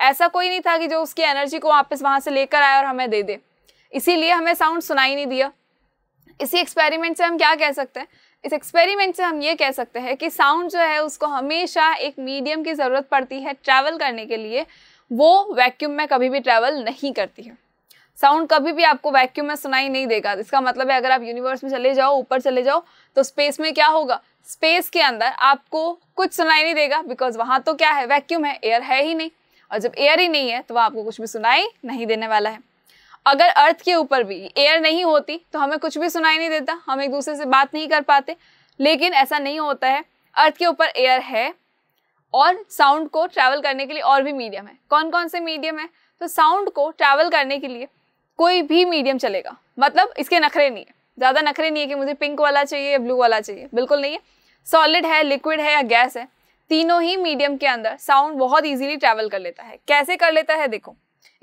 ऐसा कोई नहीं था कि जो उसकी एनर्जी को वापस वहाँ से लेकर आए और हमें दे दे इसीलिए हमें साउंड सुनाई नहीं दिया इसी एक्सपेरिमेंट से हम क्या कह सकते हैं इस एक्सपेरिमेंट से हम ये कह सकते हैं कि साउंड जो है उसको हमेशा एक मीडियम की ज़रूरत पड़ती है ट्रैवल करने के लिए वो वैक्यूम में कभी भी ट्रैवल नहीं करती है साउंड कभी भी आपको वैक्यूम में सुनाई नहीं देगा इसका मतलब है अगर आप यूनिवर्स में चले जाओ ऊपर चले जाओ तो स्पेस में क्या होगा स्पेस के अंदर आपको कुछ सुनाई नहीं देगा बिकॉज वहाँ तो क्या है वैक्यूम है एयर है ही नहीं और जब एयर ही नहीं है तो वह आपको कुछ भी सुनाई नहीं देने वाला है अगर अर्थ के ऊपर भी एयर नहीं होती तो हमें कुछ भी सुनाई नहीं देता हम एक दूसरे से बात नहीं कर पाते लेकिन ऐसा नहीं होता है अर्थ के ऊपर एयर है और साउंड को ट्रैवल करने के लिए और भी मीडियम है कौन कौन से मीडियम है तो साउंड को ट्रैवल करने के लिए कोई भी मीडियम चलेगा मतलब इसके नखरे नहीं है ज़्यादा नखरे नहीं है कि मुझे पिंक वाला चाहिए या ब्लू वाला चाहिए बिल्कुल नहीं है सॉलिड है लिक्विड है या गैस है तीनों ही मीडियम के अंदर साउंड बहुत इजीली ट्रैवल कर लेता है कैसे कर लेता है देखो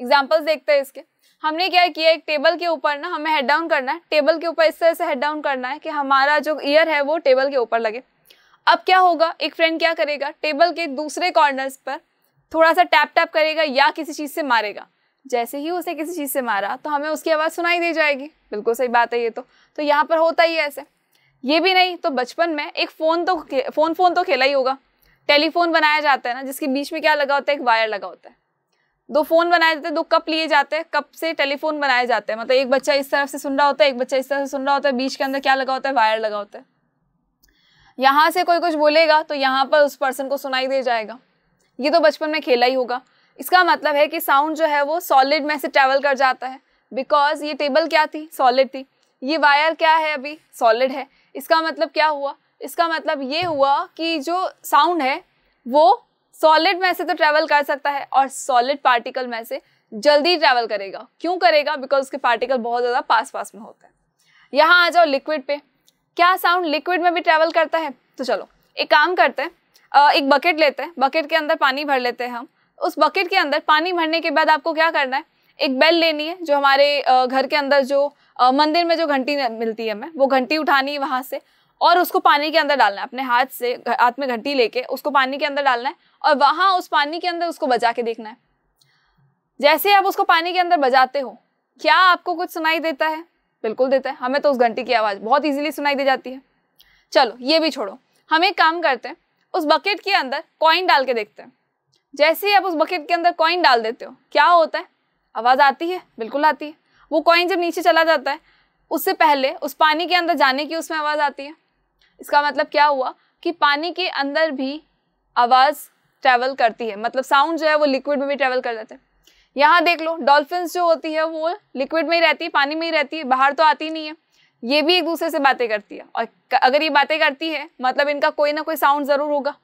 एग्जाम्पल्स देखते हैं इसके हमने क्या किया एक टेबल के ऊपर ना हमें हेड डाउन करना है टेबल के ऊपर इस तरह से हेड डाउन करना है कि हमारा जो ईयर है वो टेबल के ऊपर लगे अब क्या होगा एक फ्रेंड क्या करेगा टेबल के दूसरे कॉर्नर्स पर थोड़ा सा टैप टैप करेगा या किसी चीज़ से मारेगा जैसे ही उसे किसी चीज़ से मारा तो हमें उसकी आवाज़ सुनाई दी जाएगी बिल्कुल सही बात है ये तो तो यहाँ पर होता ही ऐसे ये भी नहीं तो बचपन में एक फ़ोन तो फ़ोन फ़ोन तो खेला ही होगा टेलीफोन बनाया जाता है ना जिसके बीच में क्या लगा होता है एक वायर लगा होता है दो फोन बनाए जाते हैं दो कप लिए जाते हैं कप से टेलीफोन बनाए जाते हैं मतलब एक बच्चा इस तरफ से सुन रहा होता है एक बच्चा इस तरफ से सुन रहा होता है बीच के अंदर क्या लगा होता है वायर लगा होता है यहाँ से कोई कुछ बोलेगा तो यहाँ पर उस पर्सन को सुनाई दे जाएगा ये तो बचपन में खेला ही होगा इसका मतलब है कि साउंड जो है वो सॉलिड में से ट्रैवल कर जाता है बिकॉज ये टेबल क्या थी सॉलिड थी ये वायर क्या है अभी सॉलिड है इसका मतलब क्या हुआ इसका मतलब ये हुआ कि जो साउंड है वो सॉलिड में से तो ट्रेवल कर सकता है और सॉलिड पार्टिकल में से जल्दी ट्रैवल करेगा क्यों करेगा बिकॉज उसके पार्टिकल बहुत ज़्यादा पास पास में होते हैं यहाँ आ जाओ लिक्विड पे क्या साउंड लिक्विड में भी ट्रैवल करता है तो चलो एक काम करते हैं एक बकेट लेते हैं बकेट के अंदर पानी भर लेते हैं हम उस बकेट के अंदर पानी भरने के बाद आपको क्या करना है एक बेल लेनी है जो हमारे घर के अंदर जो मंदिर में जो घंटी मिलती है हमें वो घंटी उठानी है वहाँ से और उसको पानी के अंदर डालना है अपने हाथ से हाथ में घंटी लेके उसको पानी के अंदर डालना है और वहाँ उस पानी के अंदर उसको बजा के देखना है जैसे आप उसको पानी के अंदर बजाते हो क्या आपको कुछ सुनाई देता है बिल्कुल देता है हमें तो उस घंटी की आवाज़ बहुत ईजिली सुनाई दे जाती है चलो ये भी छोड़ो हम एक काम करते हैं उस बकेट के अंदर कॉइन डाल के देखते हैं जैसे ही आप उस बकेट के अंदर कॉइन डाल देते हो क्या होता है आवाज़ आती है बिल्कुल आती है वो कॉइन जब नीचे चला जाता है उससे पहले उस पानी के अंदर जाने की उसमें आवाज़ आती है इसका मतलब क्या हुआ कि पानी के अंदर भी आवाज़ ट्रैवल करती है मतलब साउंड जो है वो लिक्विड में भी ट्रैवल कर जाते हैं यहाँ देख लो डॉल्फिन्स जो होती है वो लिक्विड में ही रहती है पानी में ही रहती है बाहर तो आती नहीं है ये भी एक दूसरे से बातें करती है और अगर ये बातें करती है मतलब इनका कोई ना कोई साउंड ज़रूर होगा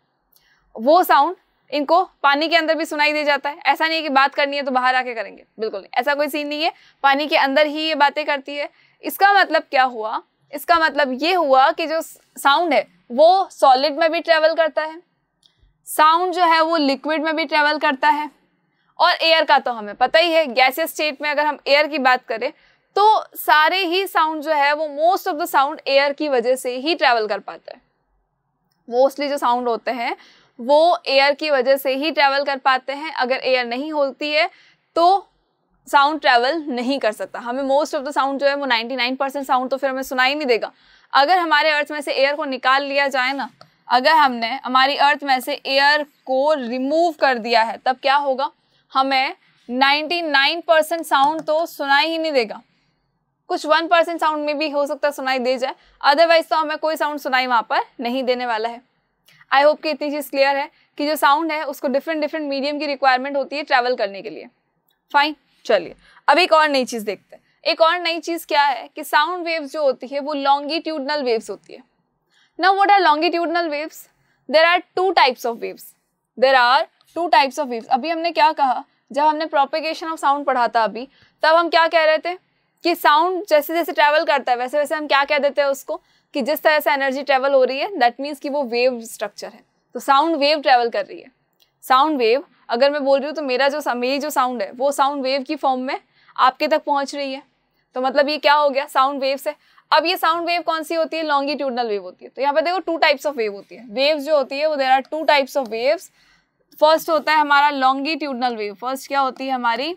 वो साउंड इनको पानी के अंदर भी सुनाई दे जाता है ऐसा नहीं है कि बात करनी है तो बाहर आके करेंगे बिल्कुल नहीं ऐसा कोई सीन नहीं है पानी के अंदर ही ये बातें करती है इसका मतलब क्या हुआ इसका मतलब ये हुआ कि जो साउंड है वो सॉलिड में भी ट्रेवल करता है साउंड जो है वो लिक्विड में भी ट्रेवल करता है और एयर का तो हमें पता ही है गैसियस स्टेट में अगर हम एयर की बात करें तो सारे ही साउंड जो है वो most of the sound air की वजह से ही ट्रैवल कर पाता है मोस्टली जो साउंड होते हैं वो एयर की वजह से ही ट्रैवल कर पाते हैं अगर एयर नहीं होती है तो साउंड ट्रैवल नहीं कर सकता हमें मोस्ट ऑफ द साउंड जो है वो 99 परसेंट साउंड तो फिर हमें सुनाई नहीं देगा अगर हमारे अर्थ में से एयर को निकाल लिया जाए ना अगर हमने हमारी अर्थ में से एयर को रिमूव कर दिया है तब क्या होगा हमें 99 परसेंट साउंड तो सुनाई ही नहीं देगा कुछ वन परसेंट साउंड में भी हो सकता है सुनाई दे जाए अदरवाइज तो हमें कोई साउंड सुनाई वहाँ पर नहीं देने वाला है आई होप कि इतनी चीज़ क्लियर है कि जो साउंड है उसको डिफरेंट डिफरेंट मीडियम की रिक्वायरमेंट होती है ट्रैवल करने के लिए फाइन चलिए अब एक और नई चीज़ देखते हैं एक और नई चीज़ क्या है कि साउंड वेव्स जो होती है वो लॉन्गिट्यूडनल वेव्स होती है ना what are longitudinal waves there are two types of waves there are two types of waves अभी हमने क्या कहा जब हमने प्रोपेगेशन ऑफ साउंड पढ़ा था अभी तब हम क्या कह रहे थे कि साउंड जैसे जैसे ट्रैवल करता है वैसे वैसे हम क्या कह देते हैं उसको कि जिस तरह से एनर्जी ट्रैवल हो रही है दैट मीन्स कि वो वेव स्ट्रक्चर है तो साउंड वेव ट्रैवल कर रही है साउंड वेव अगर मैं बोल रही हूँ तो मेरा जो मेरी जो साउंड है वो साउंड वेव की फॉर्म में आपके तक पहुँच रही है तो मतलब ये क्या हो गया साउंड वेव से अब ये साउंड वेव कौन सी होती है लॉन्गिट्यूडनल वेव होती है तो यहाँ पर देखो टू टाइप्स ऑफ वेव होती है वेव्स जो होती है वो there are two types of waves first होता है हमारा लॉन्गिट्यूडनल वेव फर्स्ट क्या होती है हमारी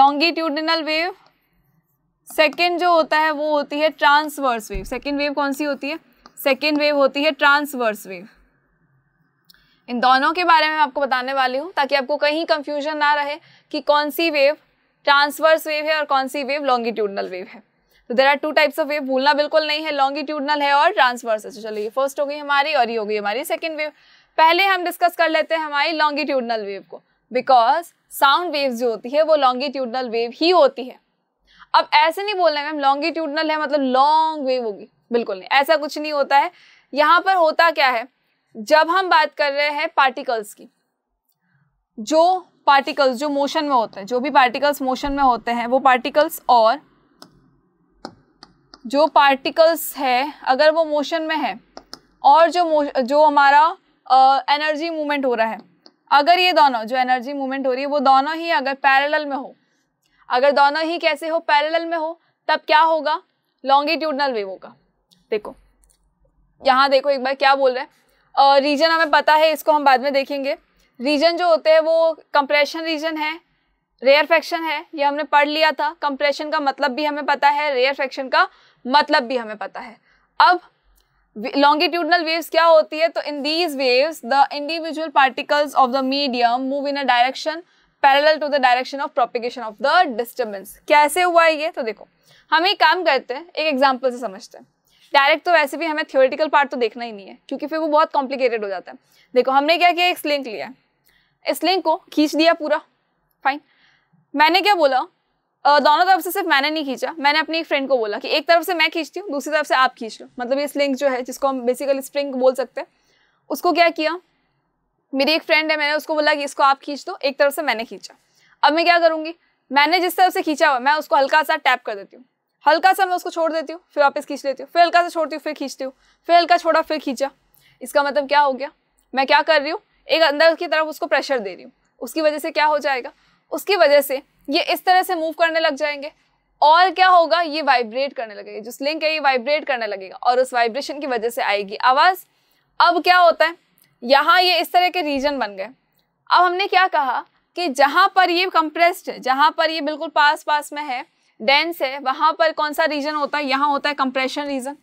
लॉन्गिट्यूडनल वेव सेकेंड जो होता है वो होती है ट्रांसवर्स वेव सेकेंड वेव कौन सी होती है सेकेंड वेव होती है ट्रांसवर्स वेव इन दोनों के बारे में आपको बताने वाली हूँ ताकि आपको कहीं कंफ्यूजन ना रहे कि कौन सी वेव ट्रांसवर्स वेव है और कौन सी वेव लॉन्गिट्यूडनल वेव है तो there are two types of wave भूलना बिल्कुल नहीं है लॉन्गिट्यूडनल है और ट्रांसवर्स है चलो ये फर्स्ट हो गई हमारी और ये हो गई हमारी सेकेंड वेव पहले हम डिस्कस कर लेते हैं हमारी लॉन्गिट्यूडनल वेव को बिकॉज साउंड वेव जो होती है वो लॉन्गिट्यूडनल वेव ही होती है अब ऐसे नहीं बोलना मैम लॉन्गिट्यूडनल है मतलब लॉन्ग वेव होगी बिल्कुल नहीं ऐसा कुछ नहीं होता है यहाँ पर होता क्या है जब हम बात कर रहे हैं पार्टिकल्स की जो पार्टिकल्स जो मोशन में होते हैं जो भी पार्टिकल्स मोशन में होते हैं वो पार्टिकल्स और जो पार्टिकल्स है अगर वो मोशन में है और जो जो हमारा एनर्जी मूवमेंट हो रहा है अगर ये दोनों जो एनर्जी मूवमेंट हो रही है वो दोनों ही अगर पैरेलल में हो अगर दोनों ही कैसे हो पैरेलल में हो तब क्या होगा लॉन्गिट्यूडनल वेव होगा देखो यहाँ देखो एक बार क्या बोल रहे हैं रीजन हमें पता है इसको हम बाद में देखेंगे रीजन जो होते हैं वो कंप्रेशन रीजन है रेयर फैक्शन है ये हमने पढ़ लिया था कंप्रेशन का मतलब भी हमें पता है रेयर फैक्शन का मतलब भी हमें पता है अब लॉन्गिट्यूडनल वेव्स क्या होती है तो in these waves the individual particles of the medium move in a direction parallel to the direction of propagation of the disturbance कैसे हुआ ये तो देखो हम एक काम करते हैं एक एग्जाम्पल से समझते हैं डायरेक्ट तो वैसे भी हमें थियोरिटिकल पार्ट तो देखना ही नहीं है क्योंकि फिर वो बहुत कॉम्प्लिकेटेड हो जाता है देखो हमने क्या किया एक स्लिंक लिया इस लिंक को खींच दिया पूरा फाइन मैंने क्या बोला दोनों तरफ से सिर्फ मैंने नहीं खींचा मैंने अपनी एक फ्रेंड को बोला कि एक तरफ से मैं खींचती हूँ दूसरी तरफ से आप खींच लो मतलब ये स्लिंग जो है जिसको हम बेसिकली स्प्रिंग बोल सकते हैं उसको क्या किया मेरी एक फ्रेंड है मैंने उसको बोला कि इसको आप खींच दो एक तरफ से मैंने खींचा अब मैं क्या करूँगी मैंने जिस तरफ से खींचा हुआ मैं उसको हल्का सा टैप कर देती हूँ हल्का सा मैं उसको छोड़ देती हूँ फिर वापस खींच लेती हूँ फिर हल्का सा छोड़ती हूँ फिर खींचती हूँ फिर हल्का छोड़ा फिर खींचा इसका मतलब क्या हो गया मैं क्या कर रही हूँ एक अंदर की तरफ उसको प्रेशर दे रही हूँ उसकी वजह से क्या हो जाएगा उसकी वजह से ये इस तरह से मूव करने लग जाएंगे और क्या होगा ये वाइब्रेट करने लगेगा जो स्लिंग है ये वाइब्रेट करने लगेगा और उस वाइब्रेशन की वजह से आएगी आवाज़ अब क्या होता है यहाँ ये इस तरह के रीजन बन गए अब हमने क्या कहा कि जहाँ पर ये कंप्रेस्ड है जहाँ पर ये बिल्कुल पास पास में है डेंस है वहाँ पर कौन सा रीजन होता है यहाँ होता है कंप्रेशन रीजन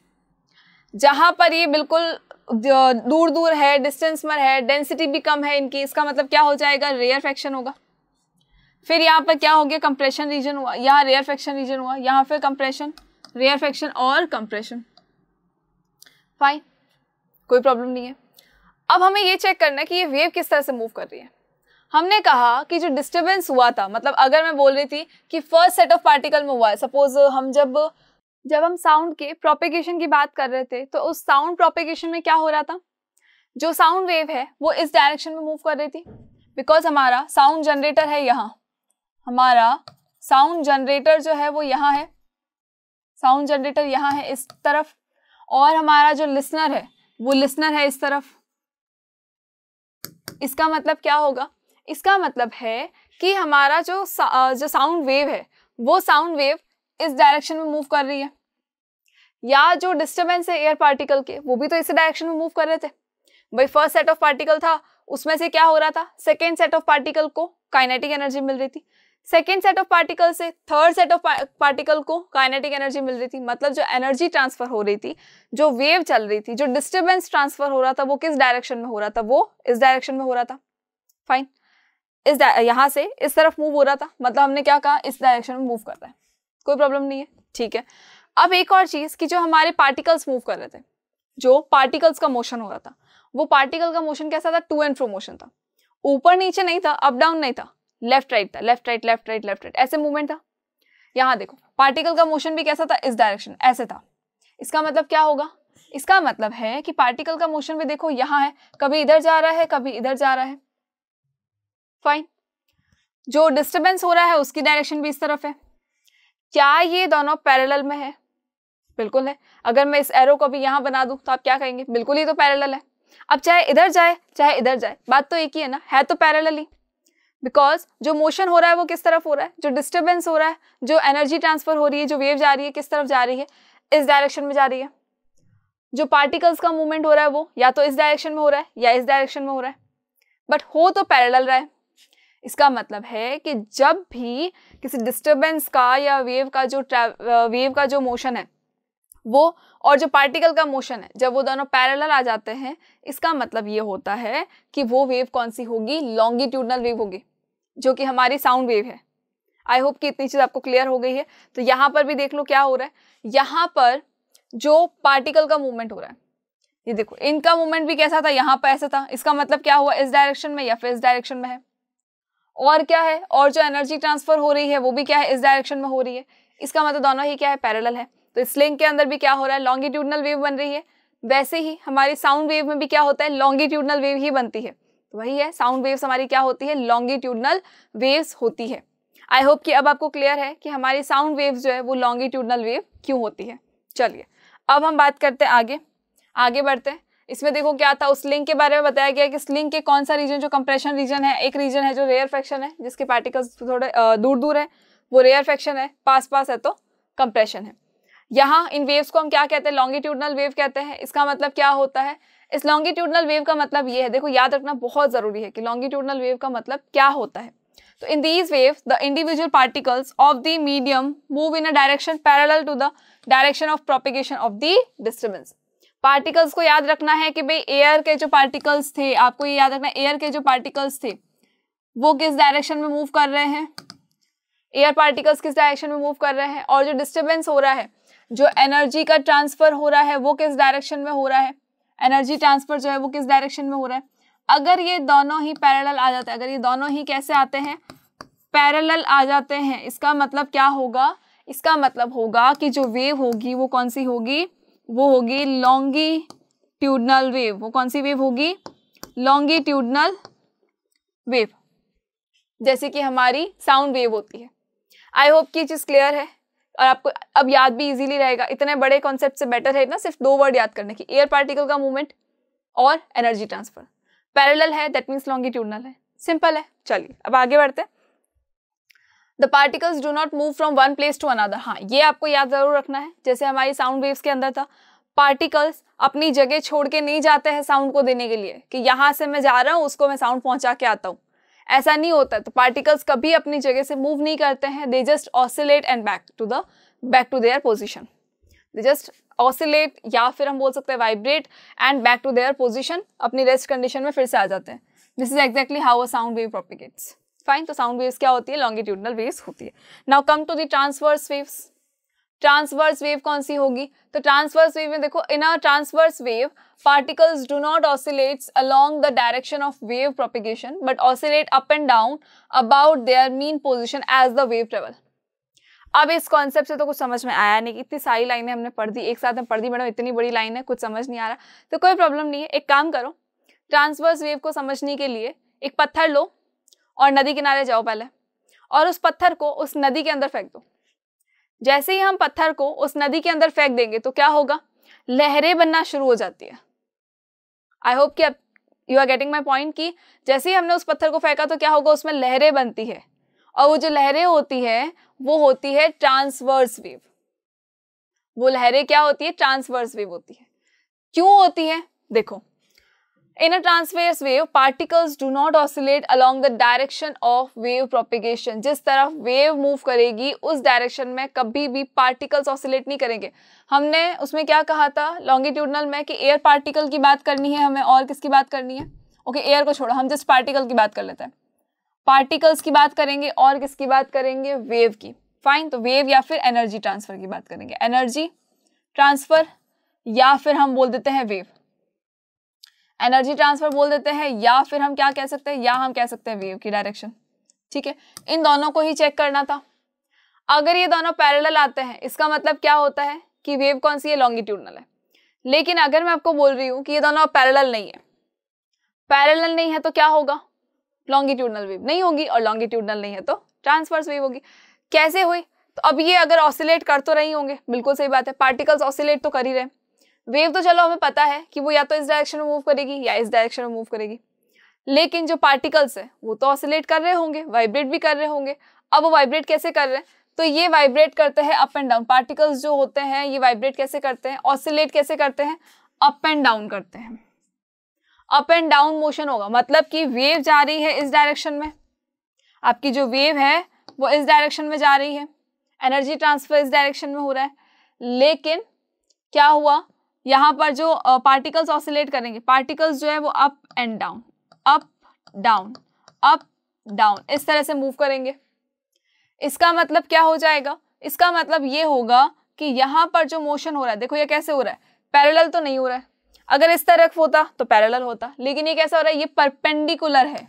जहाँ पर ये बिल्कुल दूर दूर है डिस्टेंस में है डेंसिटी भी कम है इनकी इसका मतलब क्या हो जाएगा रेयर फैक्शन होगा फिर यहाँ पर क्या हो गया कंप्रेशन रीजन हुआ यहाँ रेयर फैक्शन रीजन हुआ यहाँ फिर कंप्रेशन रेयर फैक्शन और कंप्रेशन फाइन कोई प्रॉब्लम नहीं है अब हमें ये चेक करना है कि ये वेव किस तरह से मूव कर रही है हमने कहा कि जो डिस्टर्बेंस हुआ था मतलब अगर मैं बोल रही थी कि फर्स्ट सेट ऑफ पार्टिकल में हुआ है सपोज हम जब जब हम साउंड के प्रोपेगेशन की बात कर रहे थे तो उस साउंड प्रोपेगेशन में क्या हो रहा था जो साउंड वेव है वो इस डायरेक्शन में मूव कर रही थी बिकॉज हमारा साउंड जनरेटर है यहाँ हमारा साउंड जनरेटर जो है वो यहाँ है साउंड जनरेटर यहाँ है इस तरफ और हमारा जो लिसनर है वो लिसनर है इस तरफ इसका मतलब क्या होगा इसका मतलब है कि हमारा जो जो साउंड वेव है वो साउंड वेव इस डायरेक्शन में मूव कर रही है या जो डिस्टर्बेंस है एयर पार्टिकल के वो भी तो इसी डायरेक्शन में मूव कर रहे थे भाई फर्स्ट सेट ऑफ पार्टिकल था उसमें से क्या हो रहा था सेकेंड सेट ऑफ पार्टिकल को काइनेटिक एनर्जी मिल रही थी सेकेंड सेट ऑफ पार्टिकल से थर्ड सेट ऑफ पार्टिकल को काइनेटिक एनर्जी मिल रही थी मतलब जो एनर्जी ट्रांसफर हो रही थी जो वेव चल रही थी जो डिस्टर्बेंस ट्रांसफर हो रहा था वो किस डायरेक्शन में हो रहा था वो इस डायरेक्शन में हो रहा था फाइन इस यहाँ से इस तरफ मूव हो रहा था मतलब हमने क्या कहा इस डायरेक्शन में मूव कर रहा है कोई प्रॉब्लम नहीं है ठीक है अब एक और चीज़ कि जो हमारे पार्टिकल्स मूव कर रहे थे जो पार्टिकल्स का मोशन हो रहा था वो पार्टिकल का मोशन कैसा था टू एंड फ्रो मोशन था ऊपर नीचे नहीं था अप डाउन नहीं था लेफ्ट राइट था left right left right left right ऐसे मूवमेंट था यहाँ देखो पार्टिकल का मोशन भी कैसा था इस डायरेक्शन ऐसे था इसका मतलब क्या होगा इसका मतलब है कि पार्टिकल का मोशन भी देखो यहाँ है कभी इधर जा रहा है कभी इधर जा रहा है फाइन जो डिस्टर्बेंस हो रहा है उसकी डायरेक्शन भी इस तरफ है क्या ये दोनों पैरेलल में है बिल्कुल है अगर मैं इस एरो को भी यहाँ बना दूँ तो आप क्या कहेंगे बिल्कुल ही तो पैरेलल है अब चाहे इधर जाए चाहे इधर जाए बात तो एक ही है ना है तो पैरेलल ही बिकॉज जो मोशन हो रहा है वो किस तरफ हो रहा है जो डिस्टर्बेंस हो रहा है जो एनर्जी ट्रांसफर हो रही है जो वेव जा रही है किस तरफ जा रही है इस डायरेक्शन में जा रही है जो पार्टिकल्स का मूवमेंट हो रहा है वो या तो इस डायरेक्शन में हो रहा है या इस डायरेक्शन में हो रहा है बट हो तो पैरेलल रहा है इसका मतलब है कि जब भी किसी डिस्टरबेंस का या वेव का जो वेव का जो मोशन है वो और जो पार्टिकल का मोशन है जब वो दोनों पैरेलल आ जाते हैं इसका मतलब ये होता है कि वो वेव कौन सी होगी लॉन्गिट्यूडनल वेव होगी जो कि हमारी साउंड वेव है आई होप कि इतनी चीज़ आपको क्लियर हो गई है तो यहाँ पर भी देख लो क्या हो रहा है यहाँ पर जो पार्टिकल का मूवमेंट हो रहा है ये देखो इनका मूवमेंट भी कैसा था यहाँ पर ऐसा था इसका मतलब क्या हुआ इस डायरेक्शन में या फिर इस डायरेक्शन में है और क्या है और जो एनर्जी ट्रांसफर हो रही है वो भी क्या है इस डायरेक्शन में हो रही है इसका मतलब दोनों ही क्या है पैरेलल है तो इस लिंक के अंदर भी क्या हो रहा है लॉन्गिट्यूडनल वेव बन रही है वैसे ही हमारी साउंड वेव में भी क्या होता है लॉन्गिट्यूडनल वेव ही बनती है तो वही है साउंड वेव्स हमारी क्या होती है लॉन्गिट्यूडनल वेव्स होती है आई होप कि अब आपको क्लियर है कि हमारी साउंड वेव्स जो है वो लॉन्गिट्यूडनल वेव क्यों होती है चलिए अब हम बात करते हैं आगे आगे बढ़ते हैं इसमें देखो क्या था उस लिंक के बारे में बताया गया कि स्लिंग के कौन सा रीजन जो कंप्रेशन रीजन है एक रीजन है जो रेयर फ्रैक्शन है जिसके पार्टिकल्स थोड़े दूर दूर है वो रेयर फ्रैक्शन है पास पास है तो कंप्रेशन है यहाँ इन वेव्स को हम क्या कहते हैं लॉन्गिट्यूडनल वेव कहते हैं इसका मतलब क्या होता है इस लॉन्गिट्यूडनल वेव का मतलब ये है देखो याद रखना बहुत ज़रूरी है कि लॉन्गिट्यूडनल वेव का मतलब क्या होता है तो in these wave the individual particles of the medium move in a direction parallel to the direction of propagation of the disturbance particles को याद रखना है कि भाई एयर के जो पार्टिकल्स थे आपको ये याद रखना एयर के जो पार्टिकल्स थे वो किस डायरेक्शन में मूव कर रहे हैं एयर पार्टिकल्स किस डायरेक्शन में मूव कर रहे हैं और जो डिस्टर्बेंस हो रहा है जो एनर्जी का ट्रांसफ़र हो रहा है वो किस डायरेक्शन में हो रहा है एनर्जी ट्रांसफ़र जो है वो किस डायरेक्शन में हो रहा है अगर ये दोनों ही पैरेलल आ जाते हैं अगर ये दोनों ही कैसे आते हैं पैरेलल आ जाते हैं इसका मतलब क्या होगा इसका मतलब होगा कि जो वेव होगी वो कौन सी होगी वो होगी लॉन्गी ट्यूडनल वेव वो कौन सी वेव होगी लॉन्गी ट्यूडनल वेव जैसे कि हमारी साउंड वेव होती है आई होप कि चीज़ क्लियर है और आपको अब याद भी इजीली रहेगा इतने बड़े कॉन्सेप्ट से बेटर है इतना सिर्फ दो वर्ड याद करने की एयर पार्टिकल का मूवमेंट और एनर्जी ट्रांसफर पैरेलल है दैट मीन्स लॉन्गिट्यूडनल है सिंपल है चलिए अब आगे बढ़ते हैं the particles do not move from one place to another हाँ ये आपको याद जरूर रखना है जैसे हमारी साउंड वेव्स के अंदर था पार्टिकल्स अपनी जगह छोड़ के नहीं जाते हैं साउंड को देने के लिए कि यहाँ से मैं जा रहा हूँ उसको मैं साउंड पहुँचा के आता हूँ ऐसा नहीं होता तो पार्टिकल्स कभी अपनी जगह से मूव नहीं करते हैं they just oscillate and back to the back to their position they just oscillate या फिर हम बोल सकते हैं vibrate and back to their position अपनी रेस्ट कंडीशन में फिर से आ जाते हैं this is exactly how a sound wave propagates fine तो साउंड वेव्स क्या होती है लॉन्गिट्यूडनल वेव्स होती है now come to the transverse waves transverse wave कौन सी होगी तो ट्रांसवर्स वेव में देखो in a transverse wave particles do not oscillate along the direction of wave propagation but oscillate up and down about their mean position as the wave travel अब इस concept से तो कुछ समझ में आया नहीं इतनी सारी लाइनें हमने पढ़ दी एक साथ में पढ़ दी मैडम इतनी बड़ी लाइन है कुछ समझ नहीं आ रहा तो कोई प्रॉब्लम नहीं है एक काम करो ट्रांसवर्स वेव को समझने के लिए एक पत्थर लो और नदी किनारे जाओ पहले और उस पत्थर को उस नदी के अंदर फेंक दो जैसे ही हम पत्थर को उस नदी के अंदर फेंक देंगे तो क्या होगा लहरें बनना शुरू हो जाती है आई होप कि अब you are getting my point कि जैसे ही हमने उस पत्थर को फेंका तो क्या होगा उसमें लहरें बनती है और वो जो लहरें होती है वो होती है ट्रांसवर्स वेव वो लहरें क्या होती है ट्रांसवर्स वेव होती है क्यों होती है देखो In a transverse wave, particles do not oscillate along the direction of wave propagation. जिस तरफ वेव मूव करेगी उस डायरेक्शन में कभी भी पार्टिकल्स ऑसिलेट नहीं करेंगे हमने उसमें क्या कहा था लॉन्गिट्यूडनल में कि एयर पार्टिकल की बात करनी है हमें और किसकी बात करनी है ओके okay, एयर को छोड़ो हम जस्ट पार्टिकल की बात कर लेते हैं पार्टिकल्स की बात करेंगे और किसकी बात करेंगे वेव की फाइन तो वेव या फिर एनर्जी ट्रांसफर की बात करेंगे एनर्जी ट्रांसफर या फिर हम बोल देते हैं वेव एनर्जी ट्रांसफर बोल देते हैं या फिर हम क्या कह सकते हैं या हम कह सकते हैं वेव की डायरेक्शन ठीक है इन दोनों को ही चेक करना था अगर ये दोनों पैरेलल आते हैं इसका मतलब क्या होता है कि वेव कौन सी है लॉन्गिट्यूडनल है लेकिन अगर मैं आपको बोल रही हूँ कि ये दोनों पैरेलल नहीं है पैरेलल नहीं है तो क्या होगा लॉन्गिट्यूडनल वेव नहीं होगी और लॉन्गिट्यूडनल नहीं है तो ट्रांसवर्स वेव होगी कैसे हुई तो अब ये अगर ऑसिलेट कर तो रही होंगे बिल्कुल सही बात है पार्टिकल्स ऑसिलेट तो कर ही रहे वेव तो चलो हमें पता है कि वो या तो इस डायरेक्शन में मूव करेगी या इस डायरेक्शन में मूव करेगी लेकिन जो पार्टिकल्स है वो तो ऑसिलेट कर रहे होंगे वाइब्रेट भी कर रहे होंगे अब वो वाइब्रेट कैसे कर रहे हैं तो ये वाइब्रेट करते हैं अप एंड डाउन पार्टिकल्स जो होते हैं ये वाइब्रेट कैसे करते हैं ऑसिलेट कैसे करते हैं अप एंड डाउन करते हैं अप एंड डाउन मोशन होगा मतलब कि वेव जा रही है इस डायरेक्शन में आपकी जो वेव है वो इस डायरेक्शन में जा रही है एनर्जी ट्रांसफर इस डायरेक्शन में हो रहा है लेकिन क्या हुआ यहाँ पर जो पार्टिकल्स ऑसिलेट करेंगे पार्टिकल्स जो है वो up and down up down up down इस तरह से मूव करेंगे इसका मतलब क्या हो जाएगा इसका मतलब ये होगा कि यहाँ पर जो मोशन हो रहा है देखो ये कैसे हो रहा है पैरेलल तो नहीं हो रहा है अगर इस तरह होता तो पैरेलल होता लेकिन ये कैसा हो रहा है ये परपेंडिकुलर है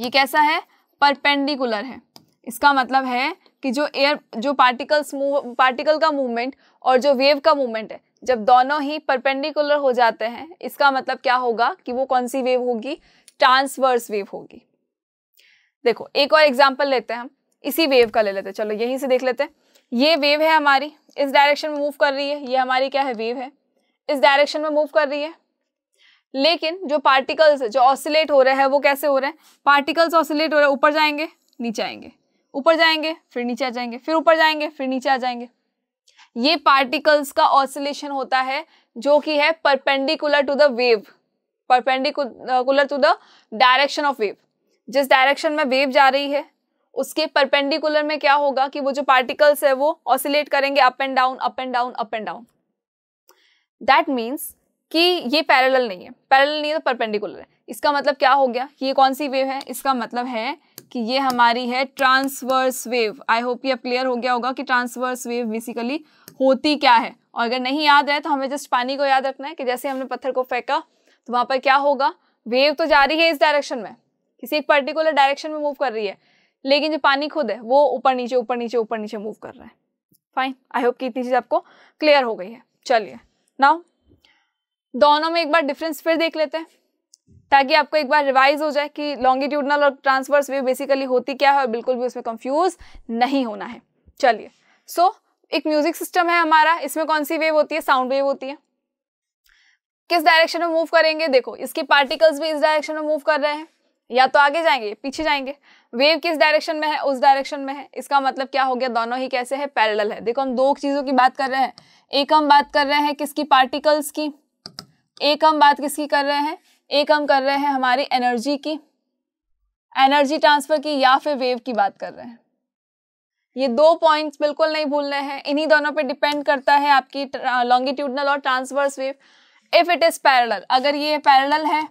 ये कैसा है परपेंडिकुलर है इसका मतलब है कि जो एयर जो पार्टिकल्स मूव पार्टिकल का मूवमेंट और जो वेव का मूवमेंट है जब दोनों ही परपेंडिकुलर हो जाते हैं इसका मतलब क्या होगा कि वो कौन सी वेव होगी ट्रांसवर्स वेव होगी देखो एक और एग्जाम्पल लेते हैं हम इसी वेव का ले लेते हैं चलो यहीं से देख लेते हैं ये वेव है हमारी इस डायरेक्शन में मूव कर रही है ये हमारी क्या है वेव है इस डायरेक्शन में मूव कर रही है लेकिन जो पार्टिकल्स जो ऑसिलेट हो रहे हैं वो कैसे हो रहे हैं पार्टिकल्स ऑसिलेट हो रहे हैं ऊपर जाएंगे नीचे आएंगे ऊपर जाएंगे फिर नीचे आ जाएंगे फिर ऊपर जाएंगे फिर नीचे आ जाएंगे ये पार्टिकल्स का ऑसिलेशन होता है जो कि है perpendicular to the wave perpendicular to the direction of wave जिस डायरेक्शन में वेव जा रही है उसके परपेंडिकुलर में क्या होगा कि वो जो पार्टिकल्स है वो ऑसिलेट करेंगे up and down up and down up and down that means कि ये पैरेलल नहीं है पैरेलल नहीं है तो परपेंडिकुलर है इसका मतलब क्या हो गया कि ये कौन सी वेव है इसका मतलब है कि ये हमारी है ट्रांसवर्स वेव आई होप ये अब क्लियर हो गया होगा कि ट्रांसवर्स वेव बेसिकली होती क्या है और अगर नहीं याद है तो हमें जस्ट पानी को याद रखना है कि जैसे हमने पत्थर को फेंका तो वहाँ पर क्या होगा वेव तो जा रही है इस डायरेक्शन में किसी एक पर्टिकुलर डायरेक्शन में मूव कर रही है लेकिन जो पानी खुद है वो ऊपर नीचे ऊपर नीचे ऊपर नीचे मूव कर रहा है फाइन आई होप कि इतनी चीज़ आपको क्लियर हो गई है चलिए नाउ दोनों में एक बार डिफरेंस फिर देख लेते हैं ताकि आपको एक बार रिवाइज हो जाए कि लॉन्गिट्यूडनल और ट्रांसवर्स वेव बेसिकली होती क्या है और बिल्कुल भी उसमें कंफ्यूज नहीं होना है चलिए सो so, एक म्यूजिक सिस्टम है हमारा इसमें कौन सी वेव होती है साउंड वेव होती है किस डायरेक्शन में मूव करेंगे देखो इसके पार्टिकल्स भी इस डायरेक्शन में मूव कर रहे हैं या तो आगे जाएंगे पीछे जाएंगे वेव किस डायरेक्शन में है उस डायरेक्शन में है इसका मतलब क्या हो गया दोनों ही कैसे है पैरेलल है देखो हम दो चीज़ों की बात कर रहे हैं एक हम बात कर रहे हैं किसकी पार्टिकल्स की एक हम बात किसकी कर रहे हैं एक हम कर रहे हैं हमारी एनर्जी की एनर्जी ट्रांसफर की या फिर वेव की बात कर रहे हैं ये दो पॉइंट्स बिल्कुल नहीं भूलने हैं इन्हीं दोनों पे डिपेंड करता है आपकी लॉन्गिट्यूडनल और transverse wave if it is parallel अगर ये पैरेलल है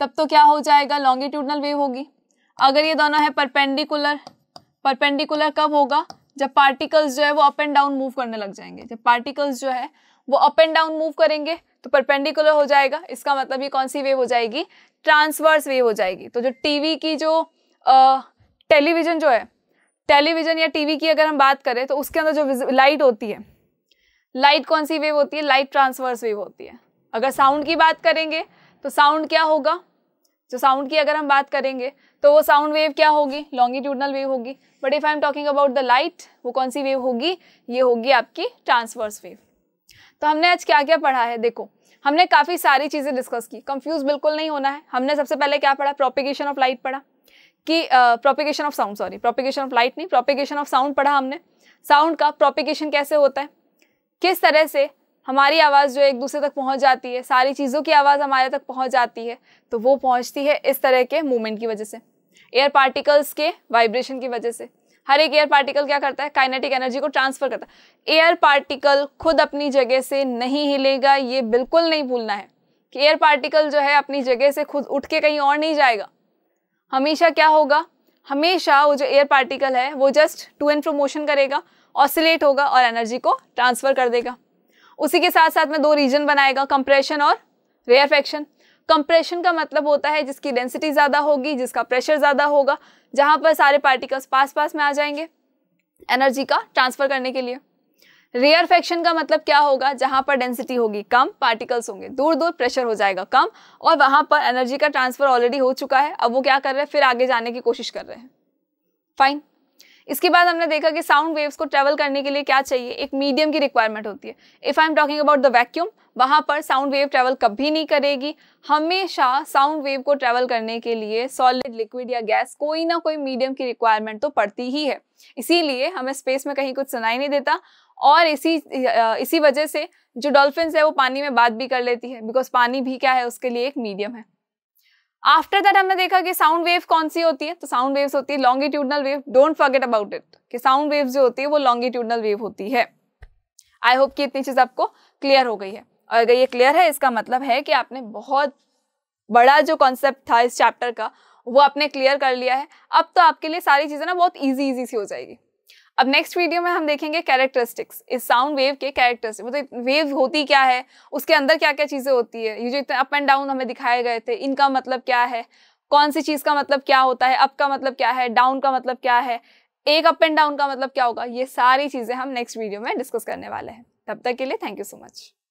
तब तो क्या हो जाएगा लॉन्गिट्यूडनल वेव होगी अगर ये दोनों है परपेंडिकुलर परपेंडिकुलर कब होगा जब पार्टिकल्स जो है वो अप एंड डाउन मूव करने लग जाएंगे जब पार्टिकल्स जो है वो अप एंड डाउन मूव करेंगे तो परपेंडिकुलर हो जाएगा इसका मतलब ये कौन सी वेव हो जाएगी ट्रांसवर्स वेव हो जाएगी तो जो टीवी की जो टेलीविजन जो है टेलीविजन या टीवी की अगर हम बात करें तो उसके अंदर जो लाइट होती है लाइट कौन सी वेव होती है लाइट ट्रांसवर्स वेव होती है अगर साउंड की बात करेंगे तो साउंड क्या होगा जो साउंड की अगर हम बात करेंगे तो वो साउंड वेव क्या होगी लॉन्गिट्यूडनल वेव होगी but if I am talking about the light वो कौन सी वेव होगी ये होगी आपकी ट्रांसवर्स वेव तो हमने आज क्या क्या पढ़ा है देखो हमने काफ़ी सारी चीज़ें डिस्कस की कंफ्यूज बिल्कुल नहीं होना है हमने सबसे पहले क्या पढ़ा प्रोपिगेशन ऑफ लाइट पढ़ा कि propagation of sound sorry propagation of light नहीं प्रोपिगेशन ऑफ साउंड पढ़ा हमने साउंड का प्रोपिगेशन कैसे होता है किस तरह से हमारी आवाज़ जो एक दूसरे तक पहुंच जाती है सारी चीज़ों की आवाज़ हमारे तक पहुंच जाती है तो वो पहुंचती है इस तरह के मूवमेंट की वजह से एयर पार्टिकल्स के वाइब्रेशन की वजह से हर एक एयर पार्टिकल क्या करता है काइनेटिक एनर्जी को ट्रांसफर करता है एयर पार्टिकल खुद अपनी जगह से नहीं हिलेगा ये बिल्कुल नहीं भूलना है कि एयर पार्टिकल जो है अपनी जगह से खुद उठ के कहीं और नहीं जाएगा हमेशा क्या होगा हमेशा वो जो एयर पार्टिकल है वो just to and fro motion करेगा ऑसिलेट होगा और एनर्जी को ट्रांसफ़र कर देगा उसी के साथ साथ में दो रीजन बनाएगा कंप्रेशन और रेयरफेक्शन कंप्रेशन का मतलब होता है जिसकी डेंसिटी ज़्यादा होगी जिसका प्रेशर ज़्यादा होगा जहाँ पर सारे पार्टिकल्स पास पास में आ जाएंगे एनर्जी का ट्रांसफ़र करने के लिए रेयर फैक्शन का मतलब क्या होगा जहाँ पर डेंसिटी होगी कम पार्टिकल्स होंगे दूर दूर प्रेशर हो जाएगा कम और वहाँ पर एनर्जी का ट्रांसफर ऑलरेडी हो चुका है अब वो क्या कर रहे हैं फिर आगे जाने की कोशिश कर रहे हैं फाइन इसके बाद हमने देखा कि साउंड वेव्स को ट्रैवल करने के लिए क्या चाहिए एक मीडियम की रिक्वायरमेंट होती है if I am talking about the vacuum वहाँ पर साउंड वेव ट्रैवल कभी नहीं करेगी हमेशा साउंड वेव को ट्रैवल करने के लिए सॉलिड लिक्विड या गैस कोई ना कोई मीडियम की रिक्वायरमेंट तो पड़ती ही है इसीलिए हमें स्पेस में कहीं कुछ सुनाई नहीं देता और इसी इसी वजह से जो डॉल्फिन है वो पानी में बात भी कर लेती है बिकॉज पानी भी क्या है उसके लिए एक मीडियम है आफ्टर दैट हमने देखा कि साउंड वेव कौन सी होती है तो साउंड वेव्स होती है longitudinal wave don't forget about it कि साउंड वेव जो होती है वो लॉन्गिट्यूडनल वेव होती है आई होप कि इतनी चीज़ आपको क्लियर हो गई है और अगर ये क्लियर है इसका मतलब है कि आपने बहुत बड़ा जो कॉन्सेप्ट था इस चैप्टर का वो आपने क्लियर कर लिया है अब तो आपके लिए सारी चीज़ें ना बहुत ईजी ईजी सी हो जाएगी अब नेक्स्ट वीडियो में हम देखेंगे कैरेक्टरिस्टिक्स इस साउंड वेव के कैरेक्टरिस्टिक मतलब वेव होती क्या है उसके अंदर क्या क्या चीज़ें होती है ये जो इतने अप एंड डाउन हमें दिखाए गए थे इनका मतलब क्या है कौन सी चीज़ का मतलब क्या होता है अप का मतलब क्या है डाउन का मतलब क्या है एक अप एंड डाउन का मतलब क्या होगा ये सारी चीज़ें हम नेक्स्ट वीडियो में डिस्कस करने वाले हैं तब तक के लिए थैंक यू सो मच